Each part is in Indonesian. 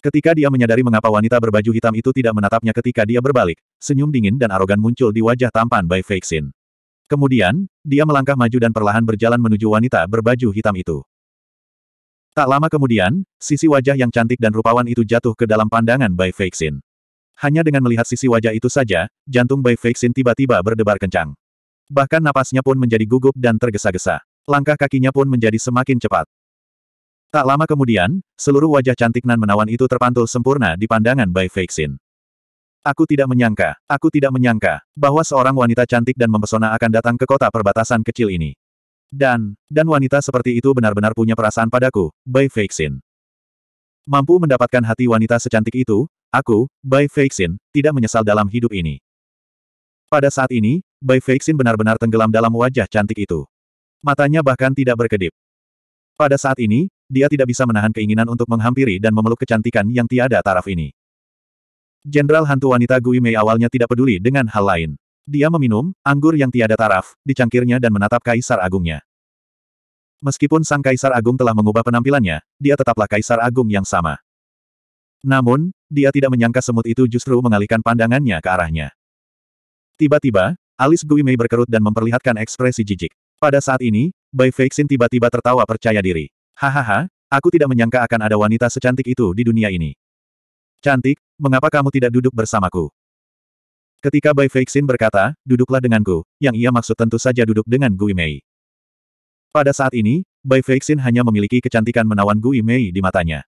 Ketika dia menyadari mengapa wanita berbaju hitam itu tidak menatapnya ketika dia berbalik, senyum dingin dan arogan muncul di wajah tampan Bai Feixin. Kemudian, dia melangkah maju dan perlahan berjalan menuju wanita berbaju hitam itu. Tak lama kemudian, sisi wajah yang cantik dan rupawan itu jatuh ke dalam pandangan Bai Feixin. Hanya dengan melihat sisi wajah itu saja, jantung Bai Feixin tiba-tiba berdebar kencang. Bahkan napasnya pun menjadi gugup dan tergesa-gesa. Langkah kakinya pun menjadi semakin cepat. Tak lama kemudian, seluruh wajah cantik nan menawan itu terpantul sempurna di pandangan Bai Feixin. Aku tidak menyangka, aku tidak menyangka, bahwa seorang wanita cantik dan mempesona akan datang ke kota perbatasan kecil ini. Dan, dan wanita seperti itu benar-benar punya perasaan padaku, Bai Feixin. Mampu mendapatkan hati wanita secantik itu, aku, Bai Feixin, tidak menyesal dalam hidup ini. Pada saat ini, Bai Feixin benar-benar tenggelam dalam wajah cantik itu. Matanya bahkan tidak berkedip. Pada saat ini, dia tidak bisa menahan keinginan untuk menghampiri dan memeluk kecantikan yang tiada taraf ini. Jenderal hantu wanita Gui Mei awalnya tidak peduli dengan hal lain. Dia meminum, anggur yang tiada taraf, dicangkirnya dan menatap Kaisar Agungnya. Meskipun Sang Kaisar Agung telah mengubah penampilannya, dia tetaplah Kaisar Agung yang sama. Namun, dia tidak menyangka semut itu justru mengalihkan pandangannya ke arahnya. Tiba-tiba, alis Gui Mei berkerut dan memperlihatkan ekspresi jijik. Pada saat ini, Bai Feixin tiba-tiba tertawa percaya diri. Hahaha, aku tidak menyangka akan ada wanita secantik itu di dunia ini. Cantik, mengapa kamu tidak duduk bersamaku? Ketika Bai Feixin berkata, duduklah denganku, yang ia maksud tentu saja duduk dengan Gui Mei. Pada saat ini, Bai Feixin hanya memiliki kecantikan menawan Gui Mei di matanya.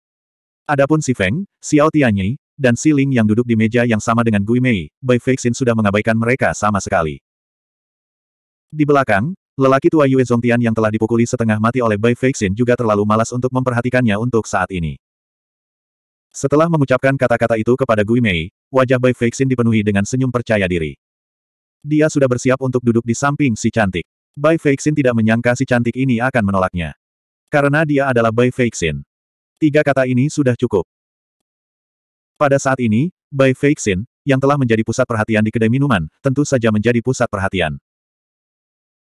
Adapun si Feng, Xiao Tianyi, dan Si Ling yang duduk di meja yang sama dengan Gui Mei, Bai Feixin sudah mengabaikan mereka sama sekali. Di belakang, Lelaki tua Yue Zongtian yang telah dipukuli setengah mati oleh Bai Feixin juga terlalu malas untuk memperhatikannya untuk saat ini. Setelah mengucapkan kata-kata itu kepada Gui Mei, wajah Bai Feixin dipenuhi dengan senyum percaya diri. Dia sudah bersiap untuk duduk di samping si cantik. Bai Feixin tidak menyangka si cantik ini akan menolaknya. Karena dia adalah Bai Feixin. Tiga kata ini sudah cukup. Pada saat ini, Bai Feixin, yang telah menjadi pusat perhatian di kedai minuman, tentu saja menjadi pusat perhatian.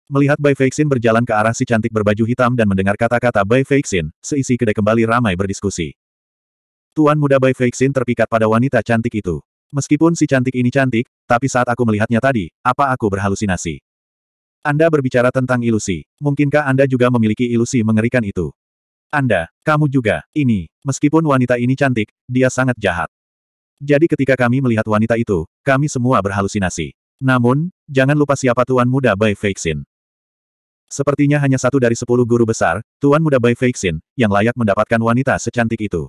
Melihat Bai Feixin berjalan ke arah si cantik berbaju hitam dan mendengar kata-kata Bai Feixin, seisi kedai kembali ramai berdiskusi. Tuan muda Bai Feixin terpikat pada wanita cantik itu. Meskipun si cantik ini cantik, tapi saat aku melihatnya tadi, apa aku berhalusinasi? Anda berbicara tentang ilusi. Mungkinkah Anda juga memiliki ilusi mengerikan itu? Anda, kamu juga, ini, meskipun wanita ini cantik, dia sangat jahat. Jadi ketika kami melihat wanita itu, kami semua berhalusinasi. Namun, jangan lupa siapa tuan muda Bai Feixin. Sepertinya hanya satu dari sepuluh guru besar, Tuan Muda Bai Feixin, yang layak mendapatkan wanita secantik itu.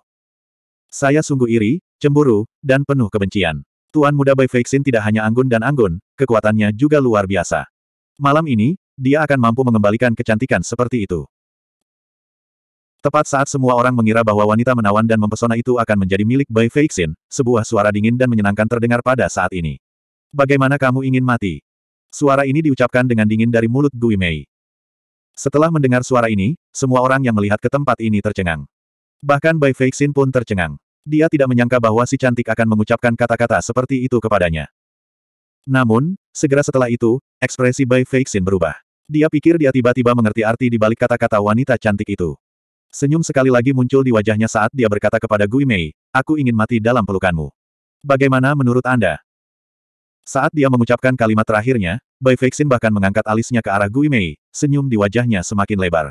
Saya sungguh iri, cemburu, dan penuh kebencian. Tuan Muda Bai Feixin tidak hanya anggun dan anggun, kekuatannya juga luar biasa. Malam ini, dia akan mampu mengembalikan kecantikan seperti itu. Tepat saat semua orang mengira bahwa wanita menawan dan mempesona itu akan menjadi milik Bai Feixin, sebuah suara dingin dan menyenangkan terdengar pada saat ini. Bagaimana kamu ingin mati? Suara ini diucapkan dengan dingin dari mulut Gui Mei. Setelah mendengar suara ini, semua orang yang melihat ke tempat ini tercengang. Bahkan Bai Feixin pun tercengang. Dia tidak menyangka bahwa si cantik akan mengucapkan kata-kata seperti itu kepadanya. Namun, segera setelah itu, ekspresi Bai Feixin berubah. Dia pikir dia tiba-tiba mengerti arti di balik kata-kata wanita cantik itu. Senyum sekali lagi muncul di wajahnya saat dia berkata kepada Gui Mei, aku ingin mati dalam pelukanmu. Bagaimana menurut Anda? Saat dia mengucapkan kalimat terakhirnya, Bai Feixin bahkan mengangkat alisnya ke arah Gui Mei, senyum di wajahnya semakin lebar.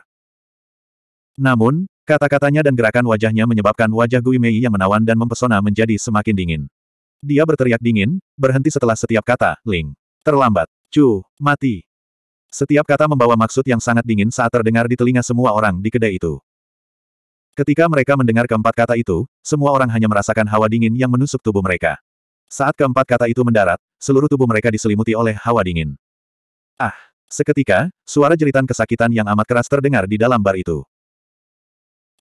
Namun, kata-katanya dan gerakan wajahnya menyebabkan wajah Gui Mei yang menawan dan mempesona menjadi semakin dingin. Dia berteriak dingin, berhenti setelah setiap kata, Ling. Terlambat. Cu, mati. Setiap kata membawa maksud yang sangat dingin saat terdengar di telinga semua orang di kedai itu. Ketika mereka mendengar keempat kata itu, semua orang hanya merasakan hawa dingin yang menusuk tubuh mereka. Saat keempat kata itu mendarat, seluruh tubuh mereka diselimuti oleh hawa dingin. Ah! Seketika, suara jeritan kesakitan yang amat keras terdengar di dalam bar itu.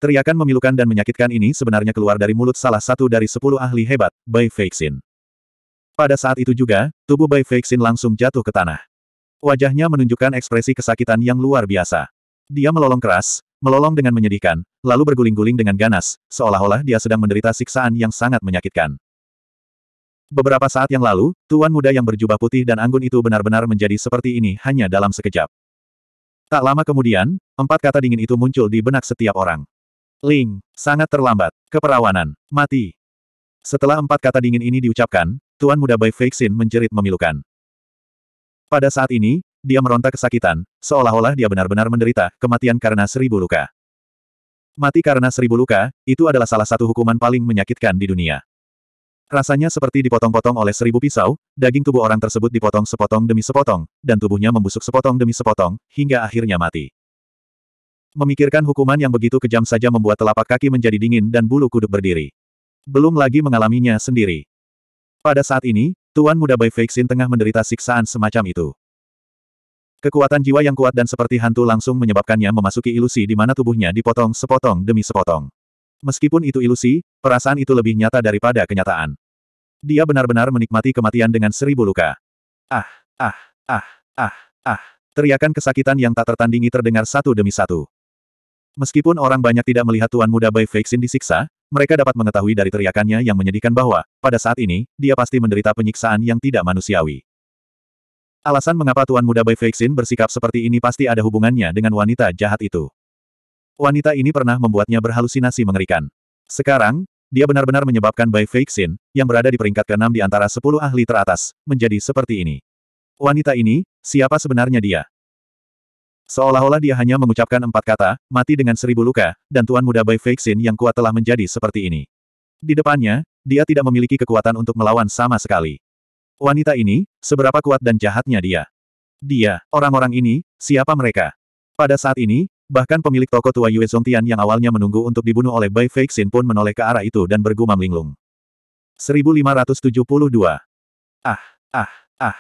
Teriakan memilukan dan menyakitkan ini sebenarnya keluar dari mulut salah satu dari sepuluh ahli hebat, Bai Feixin. Pada saat itu juga, tubuh Bai Feixin langsung jatuh ke tanah. Wajahnya menunjukkan ekspresi kesakitan yang luar biasa. Dia melolong keras, melolong dengan menyedihkan, lalu berguling-guling dengan ganas, seolah-olah dia sedang menderita siksaan yang sangat menyakitkan. Beberapa saat yang lalu, tuan muda yang berjubah putih dan anggun itu benar-benar menjadi seperti ini hanya dalam sekejap. Tak lama kemudian, empat kata dingin itu muncul di benak setiap orang. Ling, sangat terlambat, keperawanan, mati. Setelah empat kata dingin ini diucapkan, tuan muda Bai Feixin menjerit memilukan. Pada saat ini, dia meronta kesakitan, seolah-olah dia benar-benar menderita kematian karena seribu luka. Mati karena seribu luka, itu adalah salah satu hukuman paling menyakitkan di dunia. Rasanya seperti dipotong-potong oleh seribu pisau, daging tubuh orang tersebut dipotong sepotong demi sepotong, dan tubuhnya membusuk sepotong demi sepotong, hingga akhirnya mati. Memikirkan hukuman yang begitu kejam saja membuat telapak kaki menjadi dingin dan bulu kuduk berdiri. Belum lagi mengalaminya sendiri. Pada saat ini, Tuan Muda Bai Feixin tengah menderita siksaan semacam itu. Kekuatan jiwa yang kuat dan seperti hantu langsung menyebabkannya memasuki ilusi di mana tubuhnya dipotong sepotong demi sepotong. Meskipun itu ilusi, perasaan itu lebih nyata daripada kenyataan. Dia benar-benar menikmati kematian dengan seribu luka. Ah, ah, ah, ah, ah. Teriakan kesakitan yang tak tertandingi terdengar satu demi satu. Meskipun orang banyak tidak melihat Tuan Muda Bai Feixin disiksa, mereka dapat mengetahui dari teriakannya yang menyedihkan bahwa, pada saat ini, dia pasti menderita penyiksaan yang tidak manusiawi. Alasan mengapa Tuan Muda Bai Feixin bersikap seperti ini pasti ada hubungannya dengan wanita jahat itu. Wanita ini pernah membuatnya berhalusinasi mengerikan. Sekarang, dia benar-benar menyebabkan Bai Feixin, yang berada di peringkat keenam di antara sepuluh ahli teratas, menjadi seperti ini. Wanita ini, siapa sebenarnya dia? Seolah-olah dia hanya mengucapkan empat kata, mati dengan seribu luka, dan tuan muda Bai Feixin yang kuat telah menjadi seperti ini. Di depannya, dia tidak memiliki kekuatan untuk melawan sama sekali. Wanita ini, seberapa kuat dan jahatnya dia. Dia, orang-orang ini, siapa mereka? Pada saat ini, Bahkan pemilik toko tua Yue Zongtian yang awalnya menunggu untuk dibunuh oleh Bai Feixin pun menoleh ke arah itu dan bergumam linglung. 1572. Ah, ah, ah.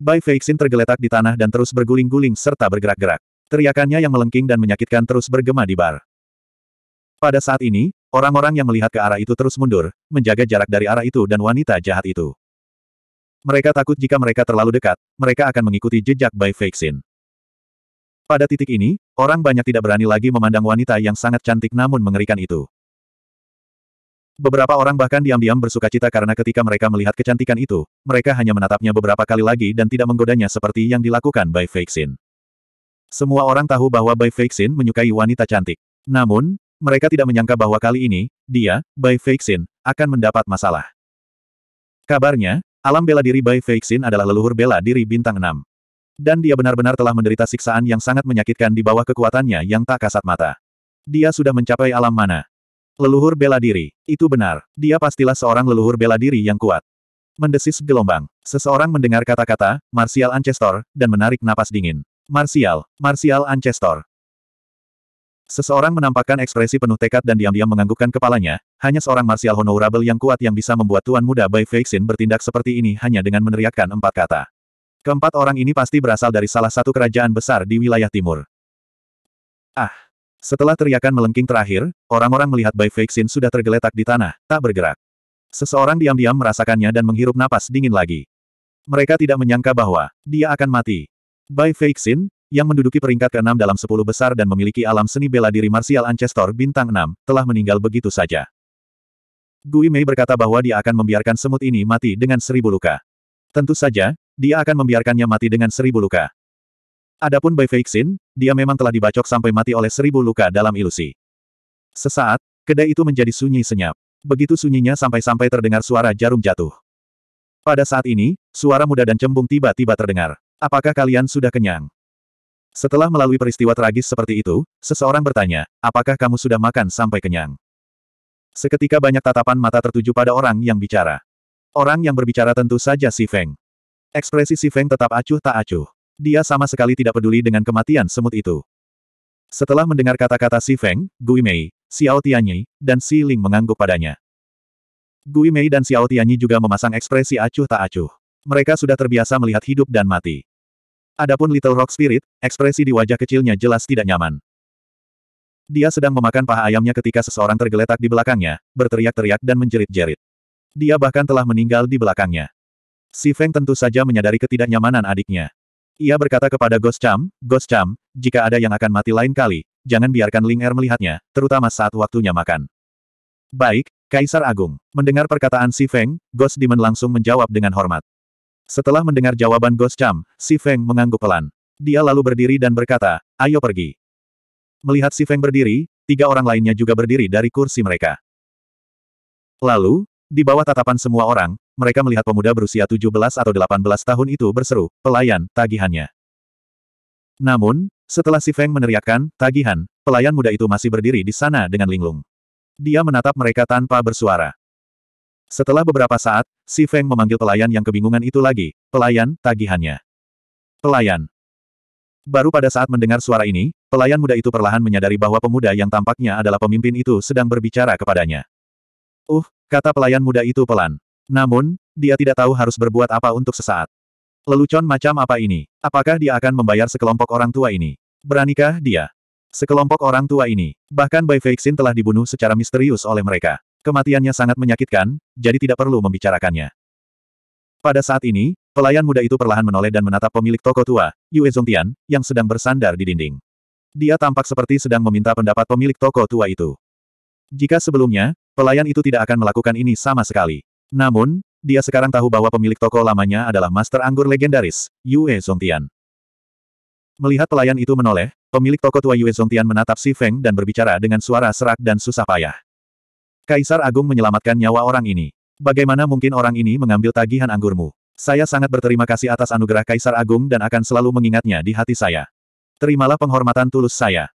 Bai Feixin tergeletak di tanah dan terus berguling-guling serta bergerak-gerak. Teriakannya yang melengking dan menyakitkan terus bergema di bar. Pada saat ini, orang-orang yang melihat ke arah itu terus mundur, menjaga jarak dari arah itu dan wanita jahat itu. Mereka takut jika mereka terlalu dekat, mereka akan mengikuti jejak Bai Feixin. Pada titik ini, orang banyak tidak berani lagi memandang wanita yang sangat cantik namun mengerikan itu. Beberapa orang bahkan diam-diam bersuka cita karena ketika mereka melihat kecantikan itu, mereka hanya menatapnya beberapa kali lagi dan tidak menggodanya seperti yang dilakukan Bai Feixin. Semua orang tahu bahwa Bai Feixin menyukai wanita cantik. Namun, mereka tidak menyangka bahwa kali ini, dia, Bai Feixin, akan mendapat masalah. Kabarnya, alam bela diri Bai Feixin adalah leluhur bela diri bintang 6. Dan dia benar-benar telah menderita siksaan yang sangat menyakitkan di bawah kekuatannya yang tak kasat mata. Dia sudah mencapai alam mana? Leluhur bela diri. Itu benar. Dia pastilah seorang leluhur bela diri yang kuat. Mendesis gelombang. Seseorang mendengar kata-kata, Martial Ancestor, dan menarik napas dingin. Martial, Martial Ancestor. Seseorang menampakkan ekspresi penuh tekad dan diam-diam menganggukkan kepalanya, hanya seorang Martial Honorable yang kuat yang bisa membuat Tuan Muda Bai Feixin bertindak seperti ini hanya dengan meneriakkan empat kata. Keempat orang ini pasti berasal dari salah satu kerajaan besar di wilayah timur. Ah! Setelah teriakan melengking terakhir, orang-orang melihat Bai Feixin sudah tergeletak di tanah, tak bergerak. Seseorang diam-diam merasakannya dan menghirup napas dingin lagi. Mereka tidak menyangka bahwa dia akan mati. Bai Feixin, yang menduduki peringkat ke-6 dalam 10 besar dan memiliki alam seni bela diri marsial Ancestor bintang 6, telah meninggal begitu saja. Gui Mei berkata bahwa dia akan membiarkan semut ini mati dengan seribu luka. Tentu saja, dia akan membiarkannya mati dengan seribu luka. Adapun Bai Feixin, dia memang telah dibacok sampai mati oleh seribu luka dalam ilusi. Sesaat, kedai itu menjadi sunyi senyap. Begitu sunyinya sampai-sampai terdengar suara jarum jatuh. Pada saat ini, suara muda dan cembung tiba-tiba terdengar. Apakah kalian sudah kenyang? Setelah melalui peristiwa tragis seperti itu, seseorang bertanya, apakah kamu sudah makan sampai kenyang? Seketika banyak tatapan mata tertuju pada orang yang bicara. Orang yang berbicara tentu saja si Feng. Ekspresi Si Feng tetap acuh tak acuh. Dia sama sekali tidak peduli dengan kematian semut itu. Setelah mendengar kata-kata Si Feng, Gui Mei, Xiao Tianyi, dan Si Ling mengangguk padanya. Gui Mei dan Xiao Tianyi juga memasang ekspresi acuh tak acuh. Mereka sudah terbiasa melihat hidup dan mati. Adapun Little Rock Spirit, ekspresi di wajah kecilnya jelas tidak nyaman. Dia sedang memakan paha ayamnya ketika seseorang tergeletak di belakangnya, berteriak-teriak dan menjerit-jerit. Dia bahkan telah meninggal di belakangnya. Si Feng tentu saja menyadari ketidaknyamanan adiknya. Ia berkata kepada Ghost Cham, Ghost Cham, jika ada yang akan mati lain kali, jangan biarkan Ling Er melihatnya, terutama saat waktunya makan. Baik, Kaisar Agung. Mendengar perkataan Si Feng, Ghost Demon langsung menjawab dengan hormat. Setelah mendengar jawaban Ghost Cham, Si Feng mengangguk pelan. Dia lalu berdiri dan berkata, ayo pergi. Melihat Si Feng berdiri, tiga orang lainnya juga berdiri dari kursi mereka. Lalu, di bawah tatapan semua orang, mereka melihat pemuda berusia 17 atau 18 tahun itu berseru, pelayan, tagihannya. Namun, setelah si Feng meneriakkan, tagihan, pelayan muda itu masih berdiri di sana dengan linglung. Dia menatap mereka tanpa bersuara. Setelah beberapa saat, si Feng memanggil pelayan yang kebingungan itu lagi, pelayan, tagihannya. Pelayan. Baru pada saat mendengar suara ini, pelayan muda itu perlahan menyadari bahwa pemuda yang tampaknya adalah pemimpin itu sedang berbicara kepadanya. Uh, Kata pelayan muda itu pelan. Namun, dia tidak tahu harus berbuat apa untuk sesaat. Lelucon macam apa ini? Apakah dia akan membayar sekelompok orang tua ini? Beranikah dia? Sekelompok orang tua ini, bahkan Bai Feixin telah dibunuh secara misterius oleh mereka. Kematiannya sangat menyakitkan, jadi tidak perlu membicarakannya. Pada saat ini, pelayan muda itu perlahan menoleh dan menatap pemilik toko tua, Yue Zongtian, yang sedang bersandar di dinding. Dia tampak seperti sedang meminta pendapat pemilik toko tua itu. Jika sebelumnya, pelayan itu tidak akan melakukan ini sama sekali. Namun, dia sekarang tahu bahwa pemilik toko lamanya adalah Master Anggur legendaris, Yue Zhongtian. Melihat pelayan itu menoleh, pemilik toko tua Yue Zhongtian menatap Si Feng dan berbicara dengan suara serak dan susah payah. Kaisar Agung menyelamatkan nyawa orang ini. Bagaimana mungkin orang ini mengambil tagihan anggurmu? Saya sangat berterima kasih atas anugerah Kaisar Agung dan akan selalu mengingatnya di hati saya. Terimalah penghormatan tulus saya.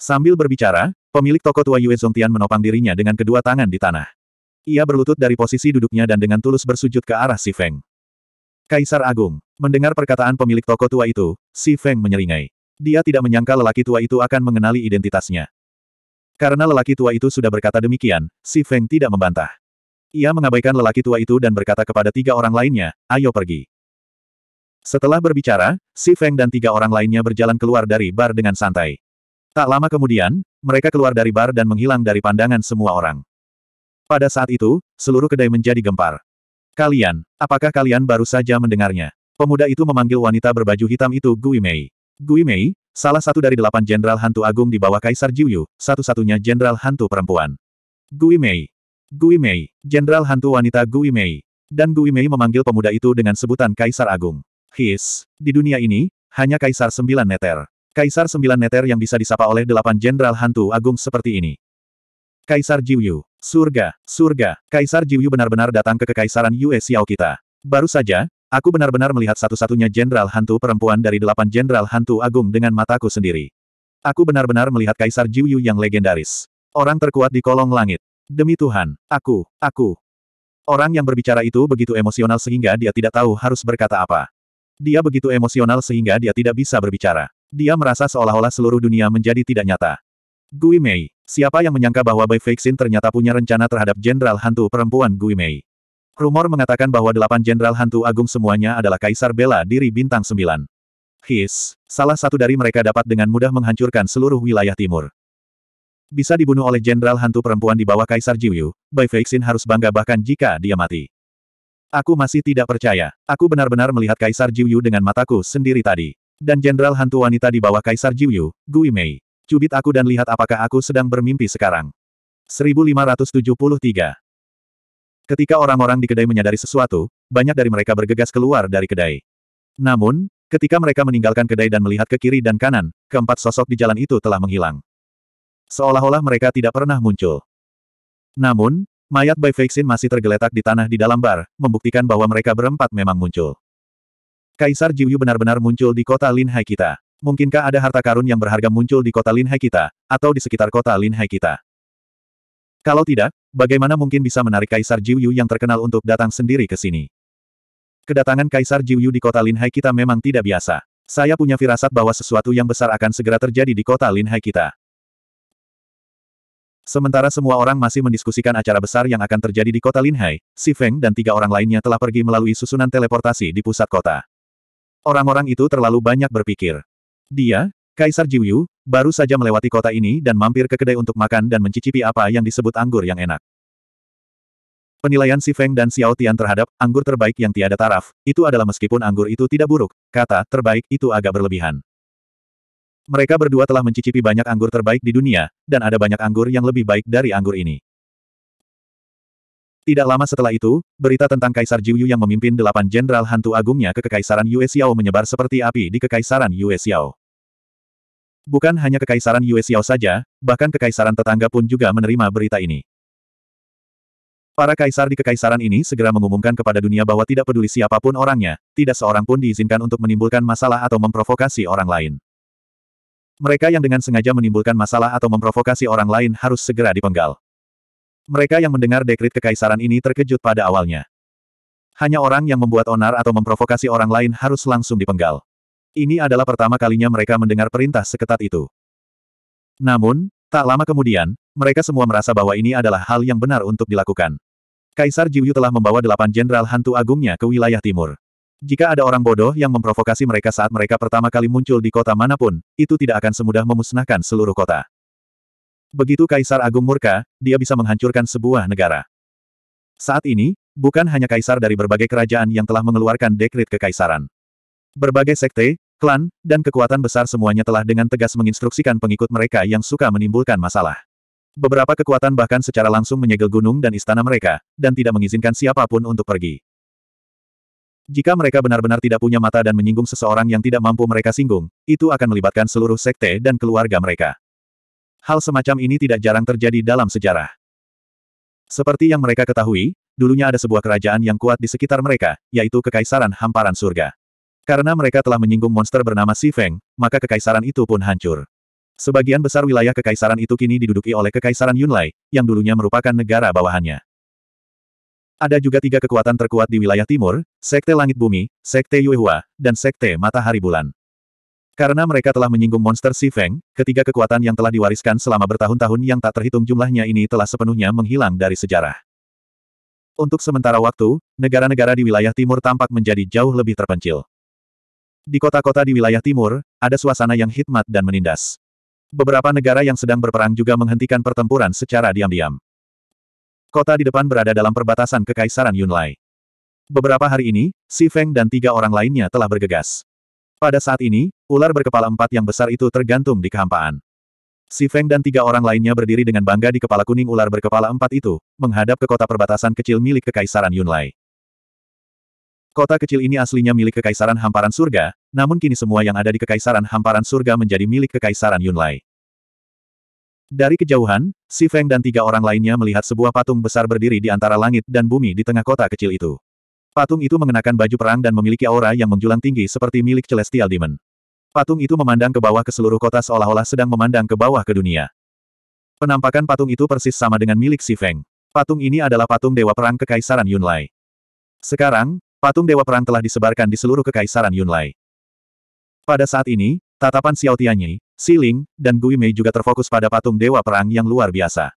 Sambil berbicara, Pemilik toko tua Yue Zongtian menopang dirinya dengan kedua tangan di tanah. Ia berlutut dari posisi duduknya dan dengan tulus bersujud ke arah Si Feng. Kaisar Agung, mendengar perkataan pemilik toko tua itu, Si Feng menyeringai. Dia tidak menyangka lelaki tua itu akan mengenali identitasnya. Karena lelaki tua itu sudah berkata demikian, Si Feng tidak membantah. Ia mengabaikan lelaki tua itu dan berkata kepada tiga orang lainnya, ayo pergi. Setelah berbicara, Si Feng dan tiga orang lainnya berjalan keluar dari bar dengan santai. Tak lama kemudian, mereka keluar dari bar dan menghilang dari pandangan semua orang. Pada saat itu, seluruh kedai menjadi gempar. Kalian, apakah kalian baru saja mendengarnya? Pemuda itu memanggil wanita berbaju hitam itu Gui Mei. Gui Mei, salah satu dari delapan jenderal hantu agung di bawah Kaisar Jiuyu, satu-satunya jenderal hantu perempuan. Gui Mei. Gui Mei, jenderal hantu wanita Gui Mei. Dan Gui Mei memanggil pemuda itu dengan sebutan Kaisar Agung. His, di dunia ini, hanya Kaisar Sembilan Neter. Kaisar Sembilan Neter yang bisa disapa oleh delapan jenderal hantu agung seperti ini. Kaisar Jiuyu. Surga, surga, Kaisar Jiuyu benar-benar datang ke kekaisaran Yue Xiao kita. Baru saja, aku benar-benar melihat satu-satunya jenderal hantu perempuan dari delapan jenderal hantu agung dengan mataku sendiri. Aku benar-benar melihat Kaisar Jiuyu yang legendaris. Orang terkuat di kolong langit. Demi Tuhan, aku, aku. Orang yang berbicara itu begitu emosional sehingga dia tidak tahu harus berkata apa. Dia begitu emosional sehingga dia tidak bisa berbicara. Dia merasa seolah-olah seluruh dunia menjadi tidak nyata. Gui Mei. Siapa yang menyangka bahwa Bai Feixin ternyata punya rencana terhadap Jenderal Hantu Perempuan Gui Mei? Rumor mengatakan bahwa delapan Jenderal Hantu Agung semuanya adalah Kaisar Bela Diri Bintang Sembilan. His, salah satu dari mereka dapat dengan mudah menghancurkan seluruh wilayah timur. Bisa dibunuh oleh Jenderal Hantu Perempuan di bawah Kaisar Jiuyu, Bai Feixin harus bangga bahkan jika dia mati. Aku masih tidak percaya. Aku benar-benar melihat Kaisar Jiuyu dengan mataku sendiri tadi. Dan jenderal hantu wanita di bawah Kaisar Jiuyu, Gui Mei. Cubit aku dan lihat apakah aku sedang bermimpi sekarang. 1573 Ketika orang-orang di kedai menyadari sesuatu, banyak dari mereka bergegas keluar dari kedai. Namun, ketika mereka meninggalkan kedai dan melihat ke kiri dan kanan, keempat sosok di jalan itu telah menghilang. Seolah-olah mereka tidak pernah muncul. Namun, mayat Bai Feixin masih tergeletak di tanah di dalam bar, membuktikan bahwa mereka berempat memang muncul. Kaisar Jiuyu benar-benar muncul di kota Linhai kita. Mungkinkah ada harta karun yang berharga muncul di kota Linhai kita, atau di sekitar kota Linhai kita? Kalau tidak, bagaimana mungkin bisa menarik Kaisar Jiuyu yang terkenal untuk datang sendiri ke sini? Kedatangan Kaisar Jiuyu di kota Linhai kita memang tidak biasa. Saya punya firasat bahwa sesuatu yang besar akan segera terjadi di kota Linhai kita. Sementara semua orang masih mendiskusikan acara besar yang akan terjadi di kota Linhai, Si Feng dan tiga orang lainnya telah pergi melalui susunan teleportasi di pusat kota. Orang-orang itu terlalu banyak berpikir. Dia, Kaisar Jiuyu, baru saja melewati kota ini dan mampir ke kedai untuk makan dan mencicipi apa yang disebut anggur yang enak. Penilaian Si Feng dan Xiao Tian terhadap anggur terbaik yang tiada taraf, itu adalah meskipun anggur itu tidak buruk, kata terbaik itu agak berlebihan. Mereka berdua telah mencicipi banyak anggur terbaik di dunia, dan ada banyak anggur yang lebih baik dari anggur ini. Tidak lama setelah itu, berita tentang Kaisar Jiuyu yang memimpin delapan jenderal hantu agungnya ke Kekaisaran Yue Xiao menyebar seperti api di Kekaisaran Yue Xiao. Bukan hanya Kekaisaran Yue Xiao saja, bahkan Kekaisaran tetangga pun juga menerima berita ini. Para kaisar di kekaisaran ini segera mengumumkan kepada dunia bahwa tidak peduli siapapun orangnya, tidak seorang pun diizinkan untuk menimbulkan masalah atau memprovokasi orang lain. Mereka yang dengan sengaja menimbulkan masalah atau memprovokasi orang lain harus segera dipenggal. Mereka yang mendengar dekrit kekaisaran ini terkejut pada awalnya. Hanya orang yang membuat onar atau memprovokasi orang lain harus langsung dipenggal. Ini adalah pertama kalinya mereka mendengar perintah seketat itu. Namun, tak lama kemudian, mereka semua merasa bahwa ini adalah hal yang benar untuk dilakukan. Kaisar Jiuyu telah membawa delapan jenderal hantu agungnya ke wilayah timur. Jika ada orang bodoh yang memprovokasi mereka saat mereka pertama kali muncul di kota manapun, itu tidak akan semudah memusnahkan seluruh kota. Begitu Kaisar Agung murka, dia bisa menghancurkan sebuah negara. Saat ini, bukan hanya kaisar dari berbagai kerajaan yang telah mengeluarkan dekrit kekaisaran. Berbagai sekte, klan, dan kekuatan besar semuanya telah dengan tegas menginstruksikan pengikut mereka yang suka menimbulkan masalah. Beberapa kekuatan bahkan secara langsung menyegel gunung dan istana mereka, dan tidak mengizinkan siapapun untuk pergi. Jika mereka benar-benar tidak punya mata dan menyinggung seseorang yang tidak mampu mereka singgung, itu akan melibatkan seluruh sekte dan keluarga mereka. Hal semacam ini tidak jarang terjadi dalam sejarah. Seperti yang mereka ketahui, dulunya ada sebuah kerajaan yang kuat di sekitar mereka, yaitu Kekaisaran Hamparan Surga. Karena mereka telah menyinggung monster bernama Si Feng, maka kekaisaran itu pun hancur. Sebagian besar wilayah kekaisaran itu kini diduduki oleh Kekaisaran Yunlai, yang dulunya merupakan negara bawahannya. Ada juga tiga kekuatan terkuat di wilayah timur, Sekte Langit Bumi, Sekte Yuehua, dan Sekte Matahari Bulan. Karena mereka telah menyinggung monster Si Feng, ketiga kekuatan yang telah diwariskan selama bertahun-tahun yang tak terhitung jumlahnya ini telah sepenuhnya menghilang dari sejarah. Untuk sementara waktu, negara-negara di wilayah timur tampak menjadi jauh lebih terpencil. Di kota-kota di wilayah timur, ada suasana yang hikmat dan menindas. Beberapa negara yang sedang berperang juga menghentikan pertempuran secara diam-diam. Kota di depan berada dalam perbatasan Kekaisaran Yunlai. Beberapa hari ini, Si Feng dan tiga orang lainnya telah bergegas. Pada saat ini, ular berkepala empat yang besar itu tergantung di kehampaan. Si Feng dan tiga orang lainnya berdiri dengan bangga di kepala kuning ular berkepala empat itu, menghadap ke kota perbatasan kecil milik Kekaisaran Yunlai. Kota kecil ini aslinya milik Kekaisaran Hamparan Surga, namun kini semua yang ada di Kekaisaran Hamparan Surga menjadi milik Kekaisaran Yunlai. Dari kejauhan, Si Feng dan tiga orang lainnya melihat sebuah patung besar berdiri di antara langit dan bumi di tengah kota kecil itu. Patung itu mengenakan baju perang dan memiliki aura yang menjulang tinggi seperti milik Celestial Demon. Patung itu memandang ke bawah ke seluruh kota seolah-olah sedang memandang ke bawah ke dunia. Penampakan patung itu persis sama dengan milik Si Feng. Patung ini adalah patung Dewa Perang Kekaisaran Yunlai. Sekarang, patung Dewa Perang telah disebarkan di seluruh Kekaisaran Yunlai. Pada saat ini, tatapan Xiao Tianyi, Si Ling, dan Gui Mei juga terfokus pada patung Dewa Perang yang luar biasa.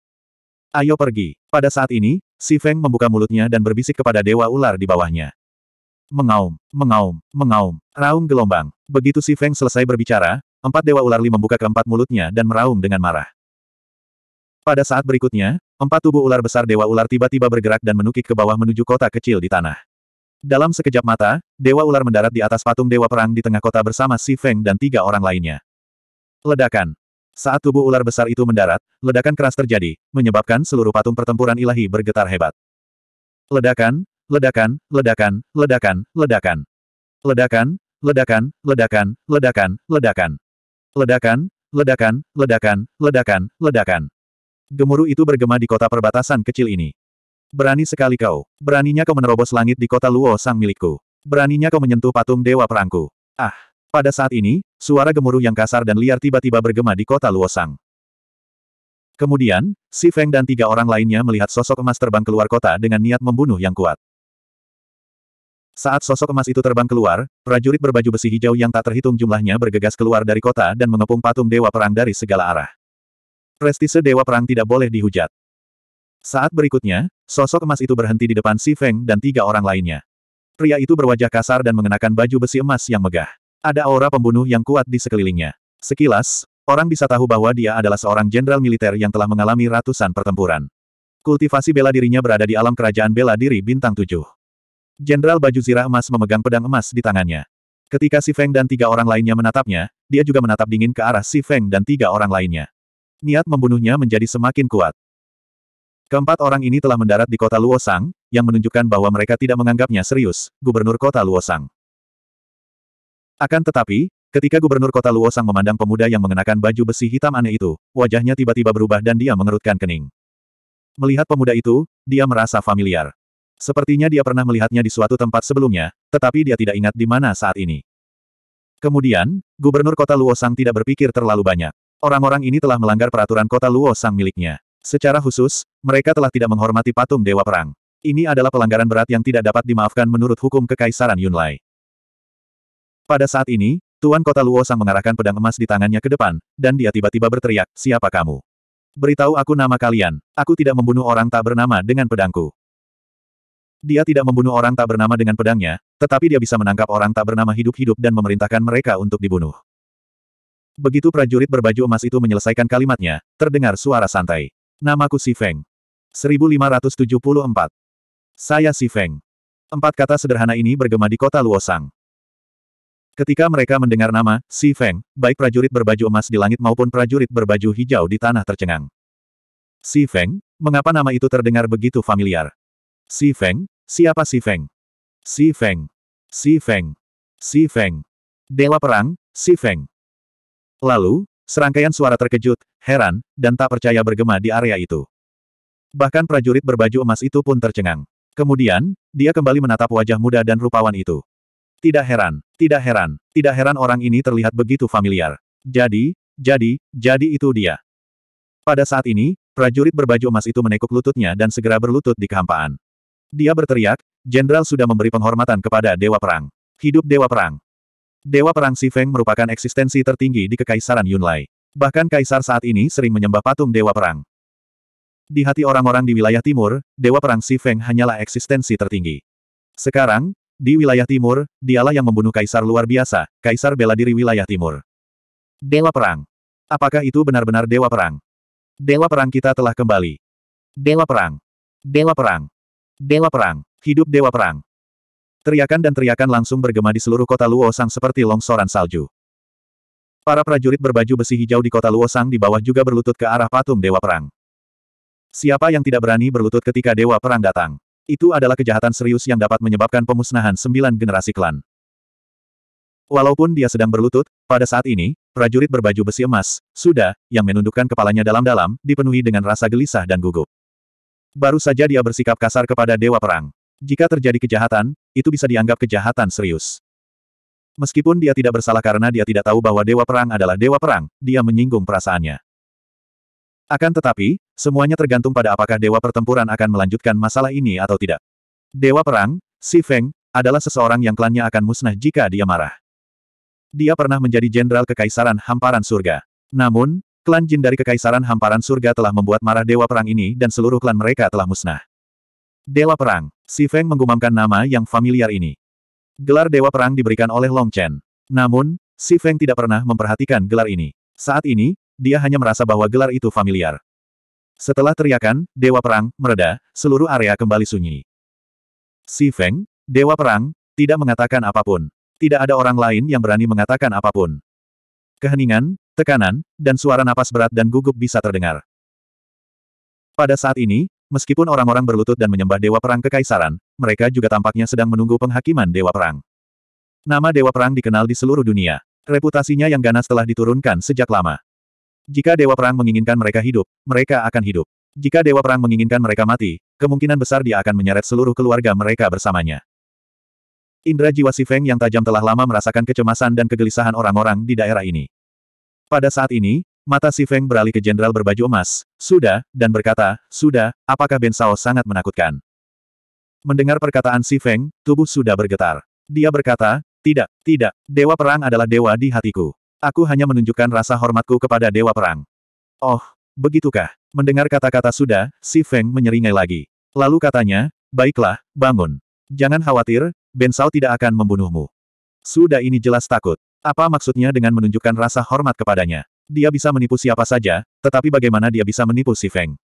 Ayo pergi. Pada saat ini, Si Feng membuka mulutnya dan berbisik kepada dewa ular di bawahnya. Mengaum, mengaum, mengaum, raung gelombang. Begitu Si Feng selesai berbicara, empat dewa ular Li membuka keempat mulutnya dan meraung dengan marah. Pada saat berikutnya, empat tubuh ular besar Dewa Ular tiba-tiba bergerak dan menukik ke bawah menuju kota kecil di tanah. Dalam sekejap mata, Dewa Ular mendarat di atas patung Dewa Perang di tengah kota bersama Si Feng dan tiga orang lainnya. Ledakan. Saat tubuh ular besar itu mendarat, ledakan keras terjadi, menyebabkan seluruh patung pertempuran ilahi bergetar hebat. Ledakan, ledakan, ledakan, ledakan, ledakan. Ledakan, ledakan, ledakan, ledakan, ledakan. Ledakan, ledakan, ledakan, ledakan, ledakan. Gemuruh itu bergema di kota perbatasan kecil ini. Berani sekali kau. Beraninya kau menerobos langit di kota Luo Sang milikku. Beraninya kau menyentuh patung dewa perangku. Ah! Pada saat ini, suara gemuruh yang kasar dan liar tiba-tiba bergema di kota Luosang. Kemudian, Si Feng dan tiga orang lainnya melihat sosok emas terbang keluar kota dengan niat membunuh yang kuat. Saat sosok emas itu terbang keluar, prajurit berbaju besi hijau yang tak terhitung jumlahnya bergegas keluar dari kota dan mengepung patung Dewa Perang dari segala arah. Prestise Dewa Perang tidak boleh dihujat. Saat berikutnya, sosok emas itu berhenti di depan Si Feng dan tiga orang lainnya. Pria itu berwajah kasar dan mengenakan baju besi emas yang megah. Ada aura pembunuh yang kuat di sekelilingnya. Sekilas, orang bisa tahu bahwa dia adalah seorang jenderal militer yang telah mengalami ratusan pertempuran. Kultivasi bela dirinya berada di alam kerajaan bela diri bintang tujuh. Jenderal baju zirah emas memegang pedang emas di tangannya. Ketika Si Feng dan tiga orang lainnya menatapnya, dia juga menatap dingin ke arah Si Feng dan tiga orang lainnya. Niat membunuhnya menjadi semakin kuat. Keempat orang ini telah mendarat di kota Luosang, yang menunjukkan bahwa mereka tidak menganggapnya serius, gubernur kota Luosang. Akan tetapi, ketika gubernur kota Luosang memandang pemuda yang mengenakan baju besi hitam aneh itu, wajahnya tiba-tiba berubah dan dia mengerutkan kening. Melihat pemuda itu, dia merasa familiar. Sepertinya dia pernah melihatnya di suatu tempat sebelumnya, tetapi dia tidak ingat di mana saat ini. Kemudian, gubernur kota Luosang tidak berpikir terlalu banyak. Orang-orang ini telah melanggar peraturan kota Luosang miliknya. Secara khusus, mereka telah tidak menghormati patung Dewa Perang. Ini adalah pelanggaran berat yang tidak dapat dimaafkan menurut hukum Kekaisaran Yunlai. Pada saat ini, Tuan Kota Luosang mengarahkan pedang emas di tangannya ke depan, dan dia tiba-tiba berteriak, siapa kamu? Beritahu aku nama kalian, aku tidak membunuh orang tak bernama dengan pedangku. Dia tidak membunuh orang tak bernama dengan pedangnya, tetapi dia bisa menangkap orang tak bernama hidup-hidup dan memerintahkan mereka untuk dibunuh. Begitu prajurit berbaju emas itu menyelesaikan kalimatnya, terdengar suara santai. Namaku Si Feng. 1574. Saya Si Feng. Empat kata sederhana ini bergema di kota Luosang. Ketika mereka mendengar nama, Si Feng, baik prajurit berbaju emas di langit maupun prajurit berbaju hijau di tanah tercengang. Si Feng, mengapa nama itu terdengar begitu familiar? Si Feng, siapa Si Feng? Si Feng, Si Feng, Si Feng. Dewa Perang, Si Feng. Lalu, serangkaian suara terkejut, heran, dan tak percaya bergema di area itu. Bahkan prajurit berbaju emas itu pun tercengang. Kemudian, dia kembali menatap wajah muda dan rupawan itu. Tidak heran, tidak heran, tidak heran orang ini terlihat begitu familiar. Jadi, jadi, jadi itu dia. Pada saat ini, prajurit berbaju emas itu menekuk lututnya dan segera berlutut di kehampaan. Dia berteriak, Jenderal sudah memberi penghormatan kepada Dewa Perang. Hidup Dewa Perang. Dewa Perang Si Feng merupakan eksistensi tertinggi di Kekaisaran Yunlai. Bahkan kaisar saat ini sering menyembah patung Dewa Perang. Di hati orang-orang di wilayah timur, Dewa Perang Si Feng hanyalah eksistensi tertinggi. Sekarang, di wilayah timur, dialah yang membunuh kaisar luar biasa, kaisar bela diri wilayah timur. Dewa Perang. Apakah itu benar-benar Dewa Perang? Dewa Perang kita telah kembali. Dewa Perang. Dewa Perang. Dewa Perang. Hidup Dewa Perang. Teriakan dan teriakan langsung bergema di seluruh kota Luosang seperti longsoran salju. Para prajurit berbaju besi hijau di kota Luosang di bawah juga berlutut ke arah patung Dewa Perang. Siapa yang tidak berani berlutut ketika Dewa Perang datang? Itu adalah kejahatan serius yang dapat menyebabkan pemusnahan sembilan generasi klan. Walaupun dia sedang berlutut, pada saat ini, prajurit berbaju besi emas, sudah, yang menundukkan kepalanya dalam-dalam, dipenuhi dengan rasa gelisah dan gugup. Baru saja dia bersikap kasar kepada Dewa Perang. Jika terjadi kejahatan, itu bisa dianggap kejahatan serius. Meskipun dia tidak bersalah karena dia tidak tahu bahwa Dewa Perang adalah Dewa Perang, dia menyinggung perasaannya. Akan tetapi, semuanya tergantung pada apakah Dewa Pertempuran akan melanjutkan masalah ini atau tidak. Dewa Perang, Si Feng, adalah seseorang yang klannya akan musnah jika dia marah. Dia pernah menjadi jenderal kekaisaran hamparan surga. Namun, klan jin dari kekaisaran hamparan surga telah membuat marah Dewa Perang ini dan seluruh klan mereka telah musnah. Dewa Perang, Si Feng menggumamkan nama yang familiar ini. Gelar Dewa Perang diberikan oleh Long Chen. Namun, Si Feng tidak pernah memperhatikan gelar ini. Saat ini, dia hanya merasa bahwa gelar itu familiar. Setelah teriakan, Dewa Perang, mereda, seluruh area kembali sunyi. Si Feng, Dewa Perang, tidak mengatakan apapun. Tidak ada orang lain yang berani mengatakan apapun. Keheningan, tekanan, dan suara napas berat dan gugup bisa terdengar. Pada saat ini, meskipun orang-orang berlutut dan menyembah Dewa Perang Kekaisaran, mereka juga tampaknya sedang menunggu penghakiman Dewa Perang. Nama Dewa Perang dikenal di seluruh dunia. Reputasinya yang ganas telah diturunkan sejak lama. Jika Dewa Perang menginginkan mereka hidup, mereka akan hidup. Jika Dewa Perang menginginkan mereka mati, kemungkinan besar dia akan menyeret seluruh keluarga mereka bersamanya. Indra jiwa si Feng yang tajam telah lama merasakan kecemasan dan kegelisahan orang-orang di daerah ini. Pada saat ini, mata si Feng beralih ke jenderal berbaju emas, sudah, dan berkata, sudah, apakah Ben Sao sangat menakutkan? Mendengar perkataan si Feng, tubuh sudah bergetar. Dia berkata, tidak, tidak, dewa perang adalah dewa di hatiku. Aku hanya menunjukkan rasa hormatku kepada Dewa Perang. Oh, begitukah? Mendengar kata-kata sudah, si Feng menyeringai lagi. Lalu katanya, baiklah, bangun. Jangan khawatir, Ben Sao tidak akan membunuhmu. Sudah ini jelas takut. Apa maksudnya dengan menunjukkan rasa hormat kepadanya? Dia bisa menipu siapa saja, tetapi bagaimana dia bisa menipu si Feng?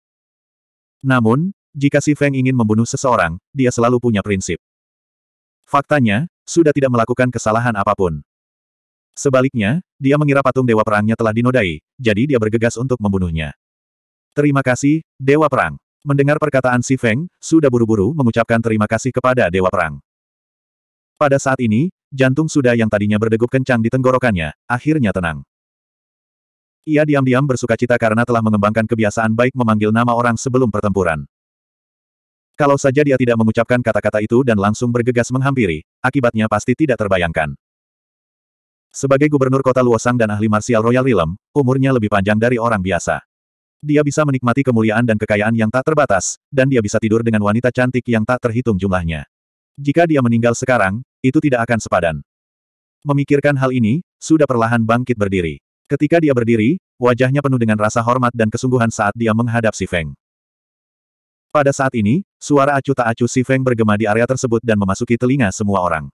Namun, jika si Feng ingin membunuh seseorang, dia selalu punya prinsip. Faktanya, sudah tidak melakukan kesalahan apapun. Sebaliknya, dia mengira patung Dewa Perangnya telah dinodai, jadi dia bergegas untuk membunuhnya. Terima kasih, Dewa Perang. Mendengar perkataan Si Feng, sudah buru-buru mengucapkan terima kasih kepada Dewa Perang. Pada saat ini, jantung sudah yang tadinya berdegup kencang di tenggorokannya, akhirnya tenang. Ia diam-diam bersuka cita karena telah mengembangkan kebiasaan baik memanggil nama orang sebelum pertempuran. Kalau saja dia tidak mengucapkan kata-kata itu dan langsung bergegas menghampiri, akibatnya pasti tidak terbayangkan. Sebagai gubernur kota Luosang dan ahli marsial Royal Realm, umurnya lebih panjang dari orang biasa. Dia bisa menikmati kemuliaan dan kekayaan yang tak terbatas, dan dia bisa tidur dengan wanita cantik yang tak terhitung jumlahnya. Jika dia meninggal sekarang, itu tidak akan sepadan. Memikirkan hal ini, sudah perlahan bangkit berdiri. Ketika dia berdiri, wajahnya penuh dengan rasa hormat dan kesungguhan saat dia menghadap si Feng. Pada saat ini, suara acu tak acu si Feng bergema di area tersebut dan memasuki telinga semua orang.